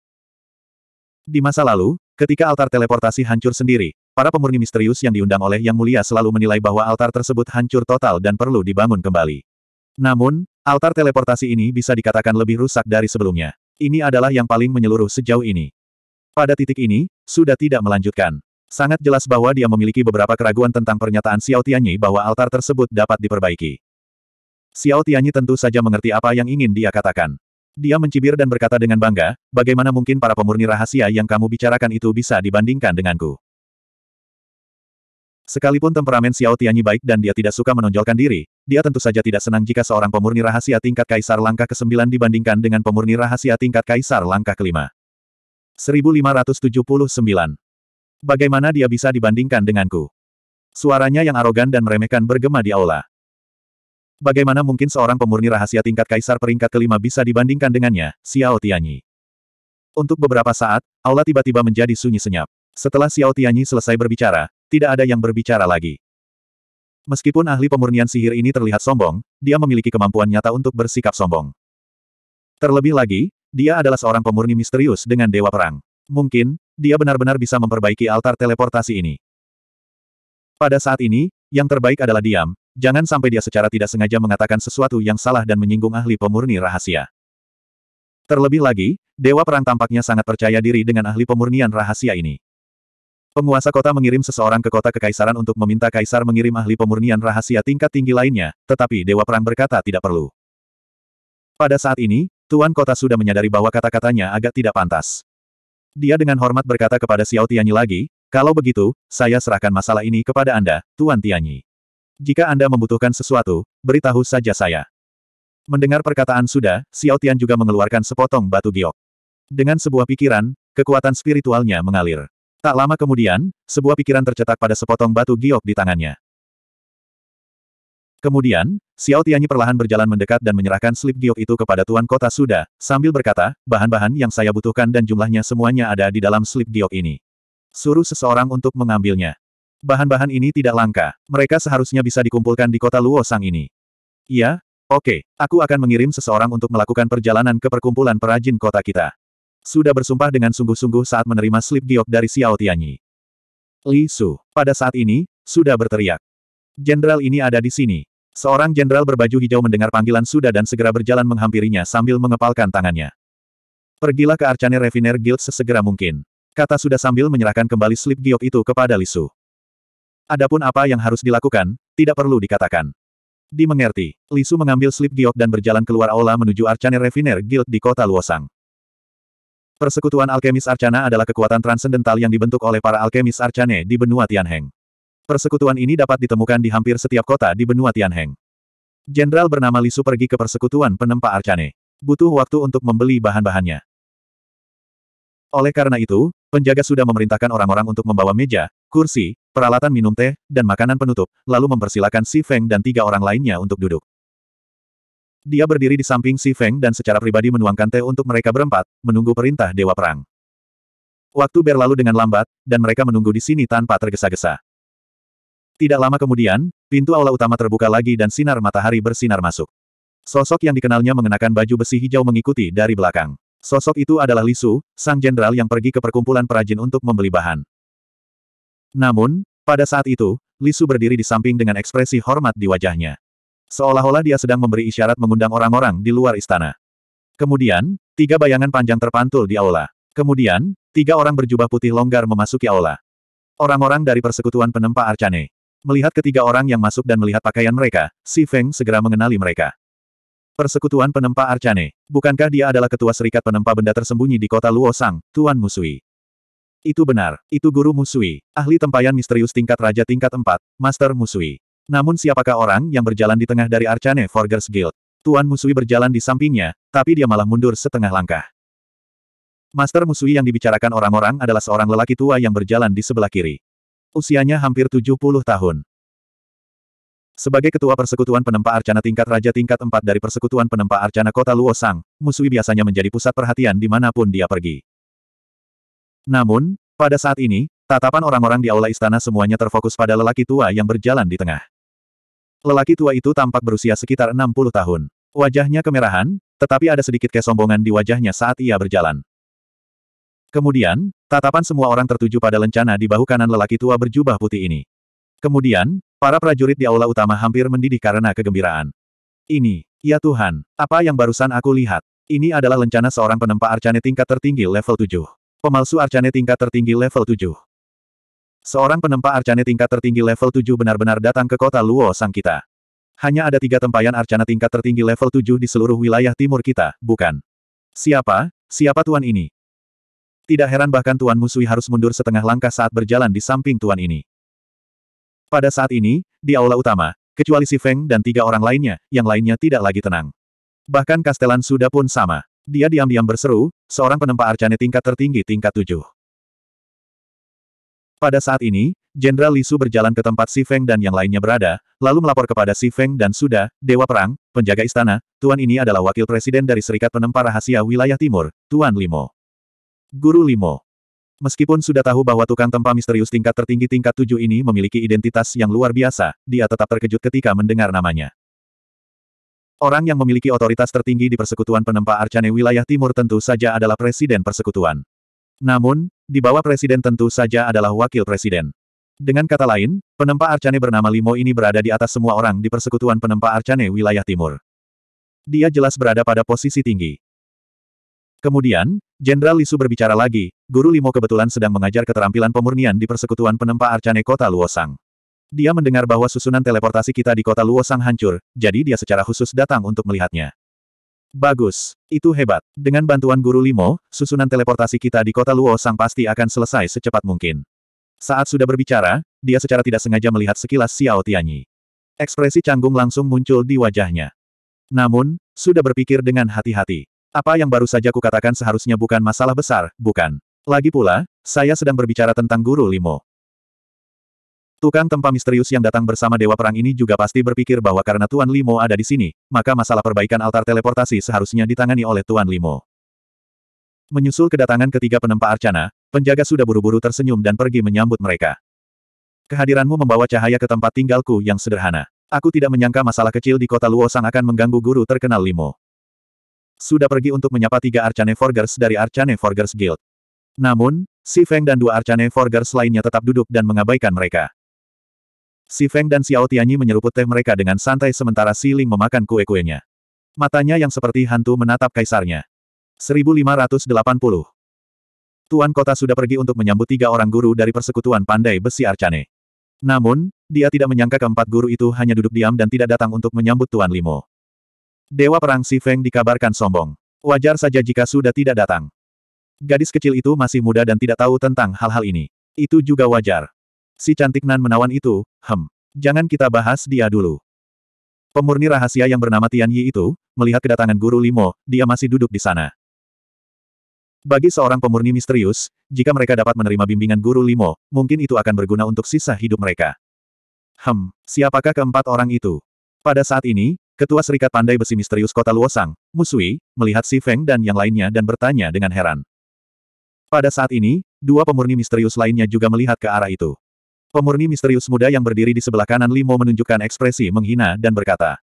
Di masa lalu, ketika altar teleportasi hancur sendiri, para pemurni misterius yang diundang oleh Yang Mulia selalu menilai bahwa altar tersebut hancur total dan perlu dibangun kembali. Namun, altar teleportasi ini bisa dikatakan lebih rusak dari sebelumnya. Ini adalah yang paling menyeluruh sejauh ini. Pada titik ini, sudah tidak melanjutkan. Sangat jelas bahwa dia memiliki beberapa keraguan tentang pernyataan Xiao Tianyi bahwa altar tersebut dapat diperbaiki. Xiao Tianyi tentu saja mengerti apa yang ingin dia katakan. Dia mencibir dan berkata dengan bangga, bagaimana mungkin para pemurni rahasia yang kamu bicarakan itu bisa dibandingkan denganku. Sekalipun temperamen Xiao Tianyi baik dan dia tidak suka menonjolkan diri, dia tentu saja tidak senang jika seorang pemurni rahasia tingkat kaisar langkah ke-9 dibandingkan dengan pemurni rahasia tingkat kaisar langkah ke-5. 1579 Bagaimana dia bisa dibandingkan denganku? Suaranya yang arogan dan meremehkan bergema di aula. Bagaimana mungkin seorang pemurni rahasia tingkat kaisar peringkat kelima bisa dibandingkan dengannya, Xiao Tianyi? Untuk beberapa saat, aula tiba-tiba menjadi sunyi senyap. Setelah Xiao Tianyi selesai berbicara, tidak ada yang berbicara lagi. Meskipun ahli pemurnian sihir ini terlihat sombong, dia memiliki kemampuan nyata untuk bersikap sombong. Terlebih lagi, dia adalah seorang pemurni misterius dengan Dewa Perang. Mungkin, dia benar-benar bisa memperbaiki altar teleportasi ini. Pada saat ini, yang terbaik adalah diam, jangan sampai dia secara tidak sengaja mengatakan sesuatu yang salah dan menyinggung ahli pemurni rahasia. Terlebih lagi, Dewa Perang tampaknya sangat percaya diri dengan ahli pemurnian rahasia ini. Penguasa kota mengirim seseorang ke kota kekaisaran untuk meminta kaisar mengirim ahli pemurnian rahasia tingkat tinggi lainnya, tetapi Dewa Perang berkata tidak perlu. Pada saat ini, Tuan Kota sudah menyadari bahwa kata-katanya agak tidak pantas. Dia dengan hormat berkata kepada Xiao Tianyi lagi, kalau begitu, saya serahkan masalah ini kepada Anda, Tuan Tianyi. Jika Anda membutuhkan sesuatu, beritahu saja saya. Mendengar perkataan sudah, Xiao Tian juga mengeluarkan sepotong batu giok. Dengan sebuah pikiran, kekuatan spiritualnya mengalir. Tak lama kemudian, sebuah pikiran tercetak pada sepotong batu giok di tangannya. Kemudian, Xiao Tianyi perlahan berjalan mendekat dan menyerahkan slip giok itu kepada Tuan Kota Suda, sambil berkata, bahan-bahan yang saya butuhkan dan jumlahnya semuanya ada di dalam slip giok ini. Suruh seseorang untuk mengambilnya. Bahan-bahan ini tidak langka, mereka seharusnya bisa dikumpulkan di kota Luosang ini. Iya, oke, aku akan mengirim seseorang untuk melakukan perjalanan ke perkumpulan perajin kota kita. Sudah bersumpah dengan sungguh-sungguh saat menerima slip giok dari Xiao Tianyi. Li Su, pada saat ini, sudah berteriak. Jenderal ini ada di sini. Seorang jenderal berbaju hijau mendengar panggilan Suda dan segera berjalan menghampirinya sambil mengepalkan tangannya. Pergilah ke Arcane Refiner Guild sesegera mungkin. Kata Suda sambil menyerahkan kembali slip giok itu kepada Lisu. Adapun apa yang harus dilakukan, tidak perlu dikatakan. Dimengerti, Lisu mengambil slip giok dan berjalan keluar aula menuju Arcane Refiner Guild di kota Luosang. Persekutuan alkemis Arcana adalah kekuatan transendental yang dibentuk oleh para alkemis Arcane di benua Tianheng. Persekutuan ini dapat ditemukan di hampir setiap kota di benua Tianheng. Jenderal bernama Li Su pergi ke persekutuan penempa Arcane. Butuh waktu untuk membeli bahan-bahannya. Oleh karena itu, penjaga sudah memerintahkan orang-orang untuk membawa meja, kursi, peralatan minum teh, dan makanan penutup, lalu mempersilahkan Si Feng dan tiga orang lainnya untuk duduk. Dia berdiri di samping Si Feng dan secara pribadi menuangkan teh untuk mereka berempat, menunggu perintah Dewa Perang. Waktu berlalu dengan lambat, dan mereka menunggu di sini tanpa tergesa-gesa. Tidak lama kemudian, pintu aula utama terbuka lagi dan sinar matahari bersinar masuk. Sosok yang dikenalnya mengenakan baju besi hijau mengikuti dari belakang. Sosok itu adalah Lisu, sang jenderal yang pergi ke perkumpulan perajin untuk membeli bahan. Namun, pada saat itu, Lisu berdiri di samping dengan ekspresi hormat di wajahnya. Seolah-olah dia sedang memberi isyarat mengundang orang-orang di luar istana. Kemudian, tiga bayangan panjang terpantul di aula. Kemudian, tiga orang berjubah putih longgar memasuki aula. Orang-orang dari persekutuan penempa Arcane. Melihat ketiga orang yang masuk dan melihat pakaian mereka, Si Feng segera mengenali mereka. Persekutuan Penempa Arcane. Bukankah dia adalah ketua serikat penempa benda tersembunyi di kota Luosang, Tuan Musui? Itu benar, itu guru Musui, ahli tempayan misterius tingkat raja tingkat 4, Master Musui. Namun siapakah orang yang berjalan di tengah dari Arcane Forgers Guild? Tuan Musui berjalan di sampingnya, tapi dia malah mundur setengah langkah. Master Musui yang dibicarakan orang-orang adalah seorang lelaki tua yang berjalan di sebelah kiri. Usianya hampir 70 tahun. Sebagai ketua persekutuan penempa arcana tingkat raja tingkat 4 dari persekutuan penempa arcana kota Luosang, Musui biasanya menjadi pusat perhatian dimanapun dia pergi. Namun, pada saat ini, tatapan orang-orang di aula istana semuanya terfokus pada lelaki tua yang berjalan di tengah. Lelaki tua itu tampak berusia sekitar 60 tahun. Wajahnya kemerahan, tetapi ada sedikit kesombongan di wajahnya saat ia berjalan. Kemudian, tatapan semua orang tertuju pada lencana di bahu kanan lelaki tua berjubah putih ini. Kemudian, para prajurit di aula utama hampir mendidih karena kegembiraan. Ini, ya Tuhan, apa yang barusan aku lihat? Ini adalah lencana seorang penempa arcane tingkat tertinggi level 7. Pemalsu arcane tingkat tertinggi level 7. Seorang penempa arcane tingkat tertinggi level 7 benar-benar datang ke kota Luo Sang kita. Hanya ada tiga tempayan arcana tingkat tertinggi level 7 di seluruh wilayah timur kita, bukan? Siapa? Siapa tuan ini? Tidak heran bahkan Tuan Musui harus mundur setengah langkah saat berjalan di samping Tuan ini. Pada saat ini, di aula utama, kecuali si Feng dan tiga orang lainnya, yang lainnya tidak lagi tenang. Bahkan Kastelan sudah pun sama. Dia diam-diam berseru, seorang penempa arcane tingkat tertinggi tingkat tujuh. Pada saat ini, Jenderal Lisu berjalan ke tempat Si Feng dan yang lainnya berada, lalu melapor kepada Si Feng dan Suda, Dewa Perang, penjaga istana, Tuan ini adalah wakil presiden dari Serikat Penempa Rahasia Wilayah Timur, Tuan Limo. Guru Limo. Meskipun sudah tahu bahwa tukang tempa misterius tingkat tertinggi tingkat tujuh ini memiliki identitas yang luar biasa, dia tetap terkejut ketika mendengar namanya. Orang yang memiliki otoritas tertinggi di persekutuan penempa Arcane wilayah timur tentu saja adalah Presiden Persekutuan. Namun, di bawah Presiden tentu saja adalah Wakil Presiden. Dengan kata lain, penempa Arcane bernama Limo ini berada di atas semua orang di persekutuan penempa Arcane wilayah timur. Dia jelas berada pada posisi tinggi. Kemudian, Jenderal Lisu berbicara lagi, Guru Limo kebetulan sedang mengajar keterampilan pemurnian di Persekutuan Penempa Arcane Kota Luosang. Dia mendengar bahwa susunan teleportasi kita di kota Luosang hancur, jadi dia secara khusus datang untuk melihatnya. Bagus, itu hebat. Dengan bantuan Guru Limo, susunan teleportasi kita di kota Luosang pasti akan selesai secepat mungkin. Saat sudah berbicara, dia secara tidak sengaja melihat sekilas Xiao Tianyi. Ekspresi canggung langsung muncul di wajahnya. Namun, sudah berpikir dengan hati-hati. Apa yang baru saja kukatakan seharusnya bukan masalah besar, bukan? Lagi pula, saya sedang berbicara tentang Guru Limo. Tukang tempa misterius yang datang bersama Dewa Perang ini juga pasti berpikir bahwa karena Tuan Limo ada di sini, maka masalah perbaikan altar teleportasi seharusnya ditangani oleh Tuan Limo. Menyusul kedatangan ketiga penempa Arcana, penjaga sudah buru-buru tersenyum dan pergi menyambut mereka. Kehadiranmu membawa cahaya ke tempat tinggalku yang sederhana. Aku tidak menyangka masalah kecil di kota Luosang akan mengganggu guru terkenal Limo sudah pergi untuk menyapa tiga Arcane Forgers dari Arcane Forgers Guild. Namun, Si Feng dan dua Arcane Forgers lainnya tetap duduk dan mengabaikan mereka. Si Feng dan Xiao Tianyi menyeruput teh mereka dengan santai sementara Si Ling memakan kue-kuenya. Matanya yang seperti hantu menatap kaisarnya. 1580 Tuan kota sudah pergi untuk menyambut tiga orang guru dari persekutuan pandai besi Arcane. Namun, dia tidak menyangka keempat guru itu hanya duduk diam dan tidak datang untuk menyambut Tuan Limo. Dewa Perang Si Feng dikabarkan sombong. Wajar saja jika sudah tidak datang. Gadis kecil itu masih muda dan tidak tahu tentang hal-hal ini. Itu juga wajar. Si cantik Nan menawan itu, hem. Jangan kita bahas dia dulu. Pemurni rahasia yang bernama Tian Yi itu, melihat kedatangan guru Limo, dia masih duduk di sana. Bagi seorang pemurni misterius, jika mereka dapat menerima bimbingan guru Limo, mungkin itu akan berguna untuk sisa hidup mereka. Hem, siapakah keempat orang itu? Pada saat ini, Ketua Serikat Pandai Besi Misterius Kota Luosang, Musui, melihat Si Feng dan yang lainnya dan bertanya dengan heran. Pada saat ini, dua pemurni misterius lainnya juga melihat ke arah itu. Pemurni misterius muda yang berdiri di sebelah kanan Limo menunjukkan ekspresi menghina dan berkata,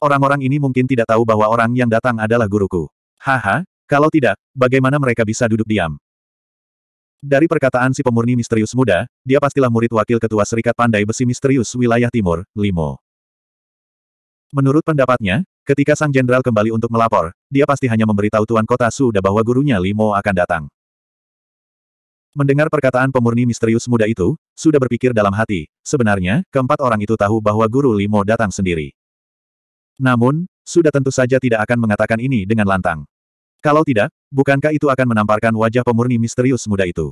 Orang-orang ini mungkin tidak tahu bahwa orang yang datang adalah guruku. Haha, kalau tidak, bagaimana mereka bisa duduk diam? Dari perkataan si pemurni misterius muda, dia pastilah murid wakil ketua Serikat Pandai Besi Misterius wilayah timur, Limo. Menurut pendapatnya, ketika sang jenderal kembali untuk melapor, dia pasti hanya memberitahu Tuan Kota Suda bahwa gurunya Limo akan datang. Mendengar perkataan pemurni misterius muda itu, sudah berpikir dalam hati, sebenarnya, keempat orang itu tahu bahwa guru Limo datang sendiri. Namun, sudah tentu saja tidak akan mengatakan ini dengan lantang. Kalau tidak, bukankah itu akan menamparkan wajah pemurni misterius muda itu?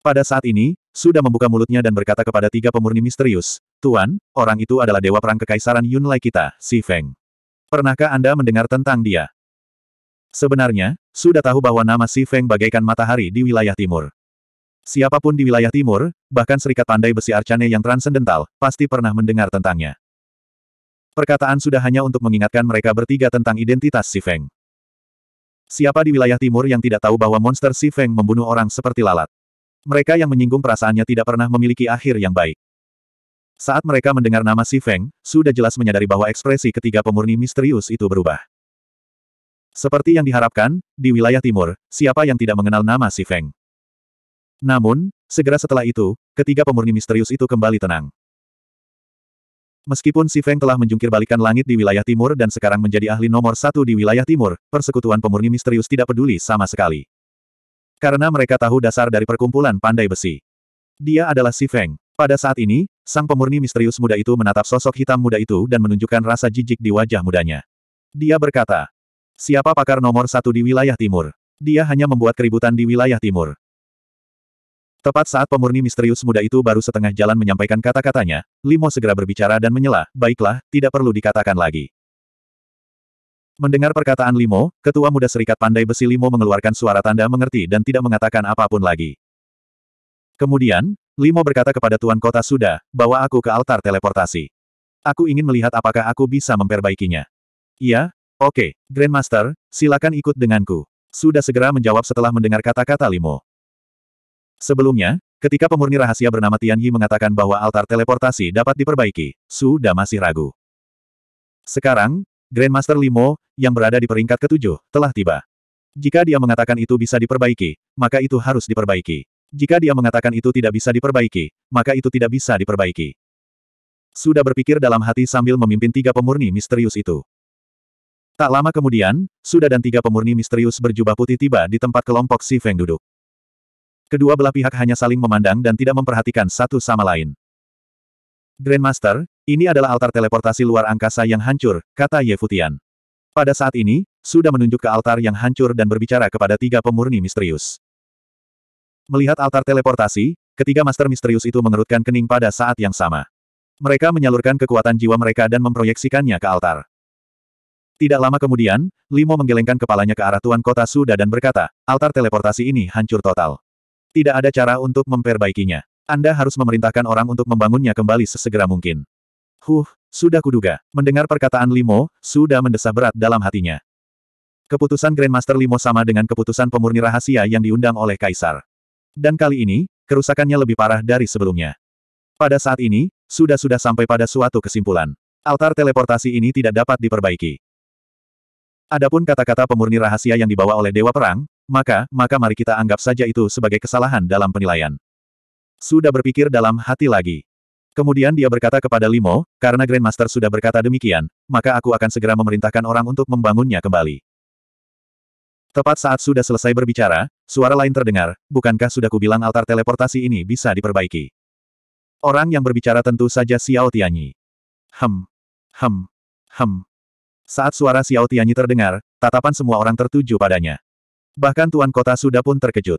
Pada saat ini, sudah membuka mulutnya dan berkata kepada tiga pemurni misterius, Tuan, orang itu adalah dewa perang kekaisaran Yunlai kita, Si Feng. Pernahkah Anda mendengar tentang dia? Sebenarnya, sudah tahu bahwa nama Si Feng bagaikan matahari di wilayah timur. Siapapun di wilayah timur, bahkan serikat pandai besi Arcane yang transendental, pasti pernah mendengar tentangnya. Perkataan sudah hanya untuk mengingatkan mereka bertiga tentang identitas Si Feng. Siapa di wilayah timur yang tidak tahu bahwa monster Si Feng membunuh orang seperti lalat? Mereka yang menyinggung perasaannya tidak pernah memiliki akhir yang baik. Saat mereka mendengar nama Si Feng, sudah jelas menyadari bahwa ekspresi ketiga pemurni misterius itu berubah. Seperti yang diharapkan, di wilayah timur, siapa yang tidak mengenal nama Si Feng? Namun, segera setelah itu, ketiga pemurni misterius itu kembali tenang. Meskipun Si Feng telah menjungkirbalikan langit di wilayah timur dan sekarang menjadi ahli nomor satu di wilayah timur, persekutuan pemurni misterius tidak peduli sama sekali. Karena mereka tahu dasar dari perkumpulan pandai besi. Dia adalah Si Feng. Pada saat ini, sang pemurni misterius muda itu menatap sosok hitam muda itu dan menunjukkan rasa jijik di wajah mudanya. Dia berkata, Siapa pakar nomor satu di wilayah timur? Dia hanya membuat keributan di wilayah timur. Tepat saat pemurni misterius muda itu baru setengah jalan menyampaikan kata-katanya, Limo segera berbicara dan menyela, baiklah, tidak perlu dikatakan lagi. Mendengar perkataan Limo, ketua muda serikat pandai besi Limo mengeluarkan suara tanda mengerti dan tidak mengatakan apapun lagi. Kemudian, Limo berkata kepada Tuan Kota Suda, bawa aku ke altar teleportasi. Aku ingin melihat apakah aku bisa memperbaikinya. Iya? Oke, Grandmaster, silakan ikut denganku. Sudah segera menjawab setelah mendengar kata-kata Limo. Sebelumnya, ketika pemurni rahasia bernama Tian Yi mengatakan bahwa altar teleportasi dapat diperbaiki, Sudah masih ragu. Sekarang, Grandmaster Limo, yang berada di peringkat ketujuh, telah tiba. Jika dia mengatakan itu bisa diperbaiki, maka itu harus diperbaiki. Jika dia mengatakan itu tidak bisa diperbaiki, maka itu tidak bisa diperbaiki. Sudah berpikir dalam hati sambil memimpin tiga pemurni misterius itu. Tak lama kemudian, Sudah dan tiga pemurni misterius berjubah putih tiba di tempat kelompok Si Feng duduk. Kedua belah pihak hanya saling memandang dan tidak memperhatikan satu sama lain. Grandmaster, ini adalah altar teleportasi luar angkasa yang hancur, kata Ye Futian. Pada saat ini, sudah menunjuk ke altar yang hancur dan berbicara kepada tiga pemurni misterius. Melihat altar teleportasi, ketiga master misterius itu mengerutkan kening pada saat yang sama. Mereka menyalurkan kekuatan jiwa mereka dan memproyeksikannya ke altar. Tidak lama kemudian, Limo menggelengkan kepalanya ke arah Tuan Kota Suda dan berkata, altar teleportasi ini hancur total. Tidak ada cara untuk memperbaikinya. Anda harus memerintahkan orang untuk membangunnya kembali sesegera mungkin. Huh, sudah kuduga. Mendengar perkataan Limo, sudah mendesah berat dalam hatinya. Keputusan Grandmaster Limo sama dengan keputusan pemurni rahasia yang diundang oleh Kaisar. Dan kali ini, kerusakannya lebih parah dari sebelumnya. Pada saat ini, sudah-sudah sampai pada suatu kesimpulan. Altar teleportasi ini tidak dapat diperbaiki. Adapun kata-kata pemurni rahasia yang dibawa oleh Dewa Perang, maka, maka mari kita anggap saja itu sebagai kesalahan dalam penilaian. Sudah berpikir dalam hati lagi. Kemudian dia berkata kepada Limo, karena Grandmaster sudah berkata demikian, maka aku akan segera memerintahkan orang untuk membangunnya kembali. Tepat saat sudah selesai berbicara, suara lain terdengar, bukankah sudah kubilang altar teleportasi ini bisa diperbaiki? Orang yang berbicara tentu saja Xiao Tianyi. Hem. Hem. Hem. Saat suara Xiao Tianyi terdengar, tatapan semua orang tertuju padanya. Bahkan Tuan Kota sudah pun terkejut.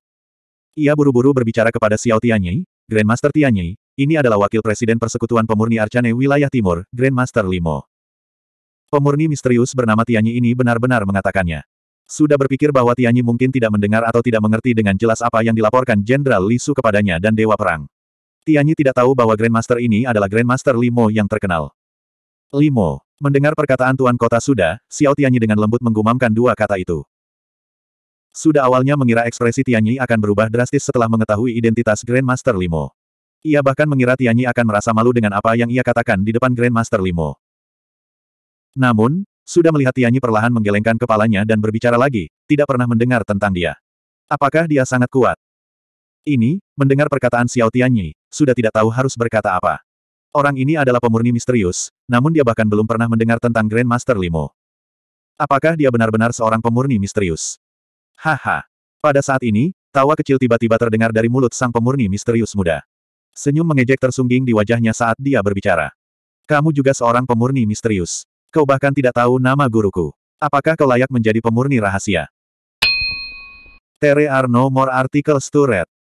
Ia buru-buru berbicara kepada Xiao Tianyi, Grandmaster Tianyi, ini adalah Wakil Presiden Persekutuan Pemurni Arcane Wilayah Timur, Grandmaster Limo. Pemurni misterius bernama Tianyi ini benar-benar mengatakannya. Sudah berpikir bahwa Tianyi mungkin tidak mendengar atau tidak mengerti dengan jelas apa yang dilaporkan Jenderal Lisu kepadanya dan Dewa Perang. Tianyi tidak tahu bahwa Grandmaster ini adalah Grandmaster Limo yang terkenal. Limo, mendengar perkataan Tuan Kota Suda, Xiao Tianyi dengan lembut menggumamkan dua kata itu. Sudah awalnya mengira ekspresi Tianyi akan berubah drastis setelah mengetahui identitas Grandmaster Limo. Ia bahkan mengira Tianyi akan merasa malu dengan apa yang ia katakan di depan Grandmaster Limo. Namun, sudah melihat Tianyi perlahan menggelengkan kepalanya dan berbicara lagi, tidak pernah mendengar tentang dia. Apakah dia sangat kuat? Ini, mendengar perkataan Xiao Tianyi, sudah tidak tahu harus berkata apa. Orang ini adalah pemurni misterius, namun dia bahkan belum pernah mendengar tentang Grandmaster Limo. Apakah dia benar-benar seorang pemurni misterius? Haha. Pada saat ini, tawa kecil tiba-tiba terdengar dari mulut sang pemurni misterius muda. Senyum mengejek tersungging di wajahnya saat dia berbicara. Kamu juga seorang pemurni misterius. Kau bahkan tidak tahu nama guruku. Apakah kau layak menjadi pemurni rahasia? Tere Arno, more articles to read.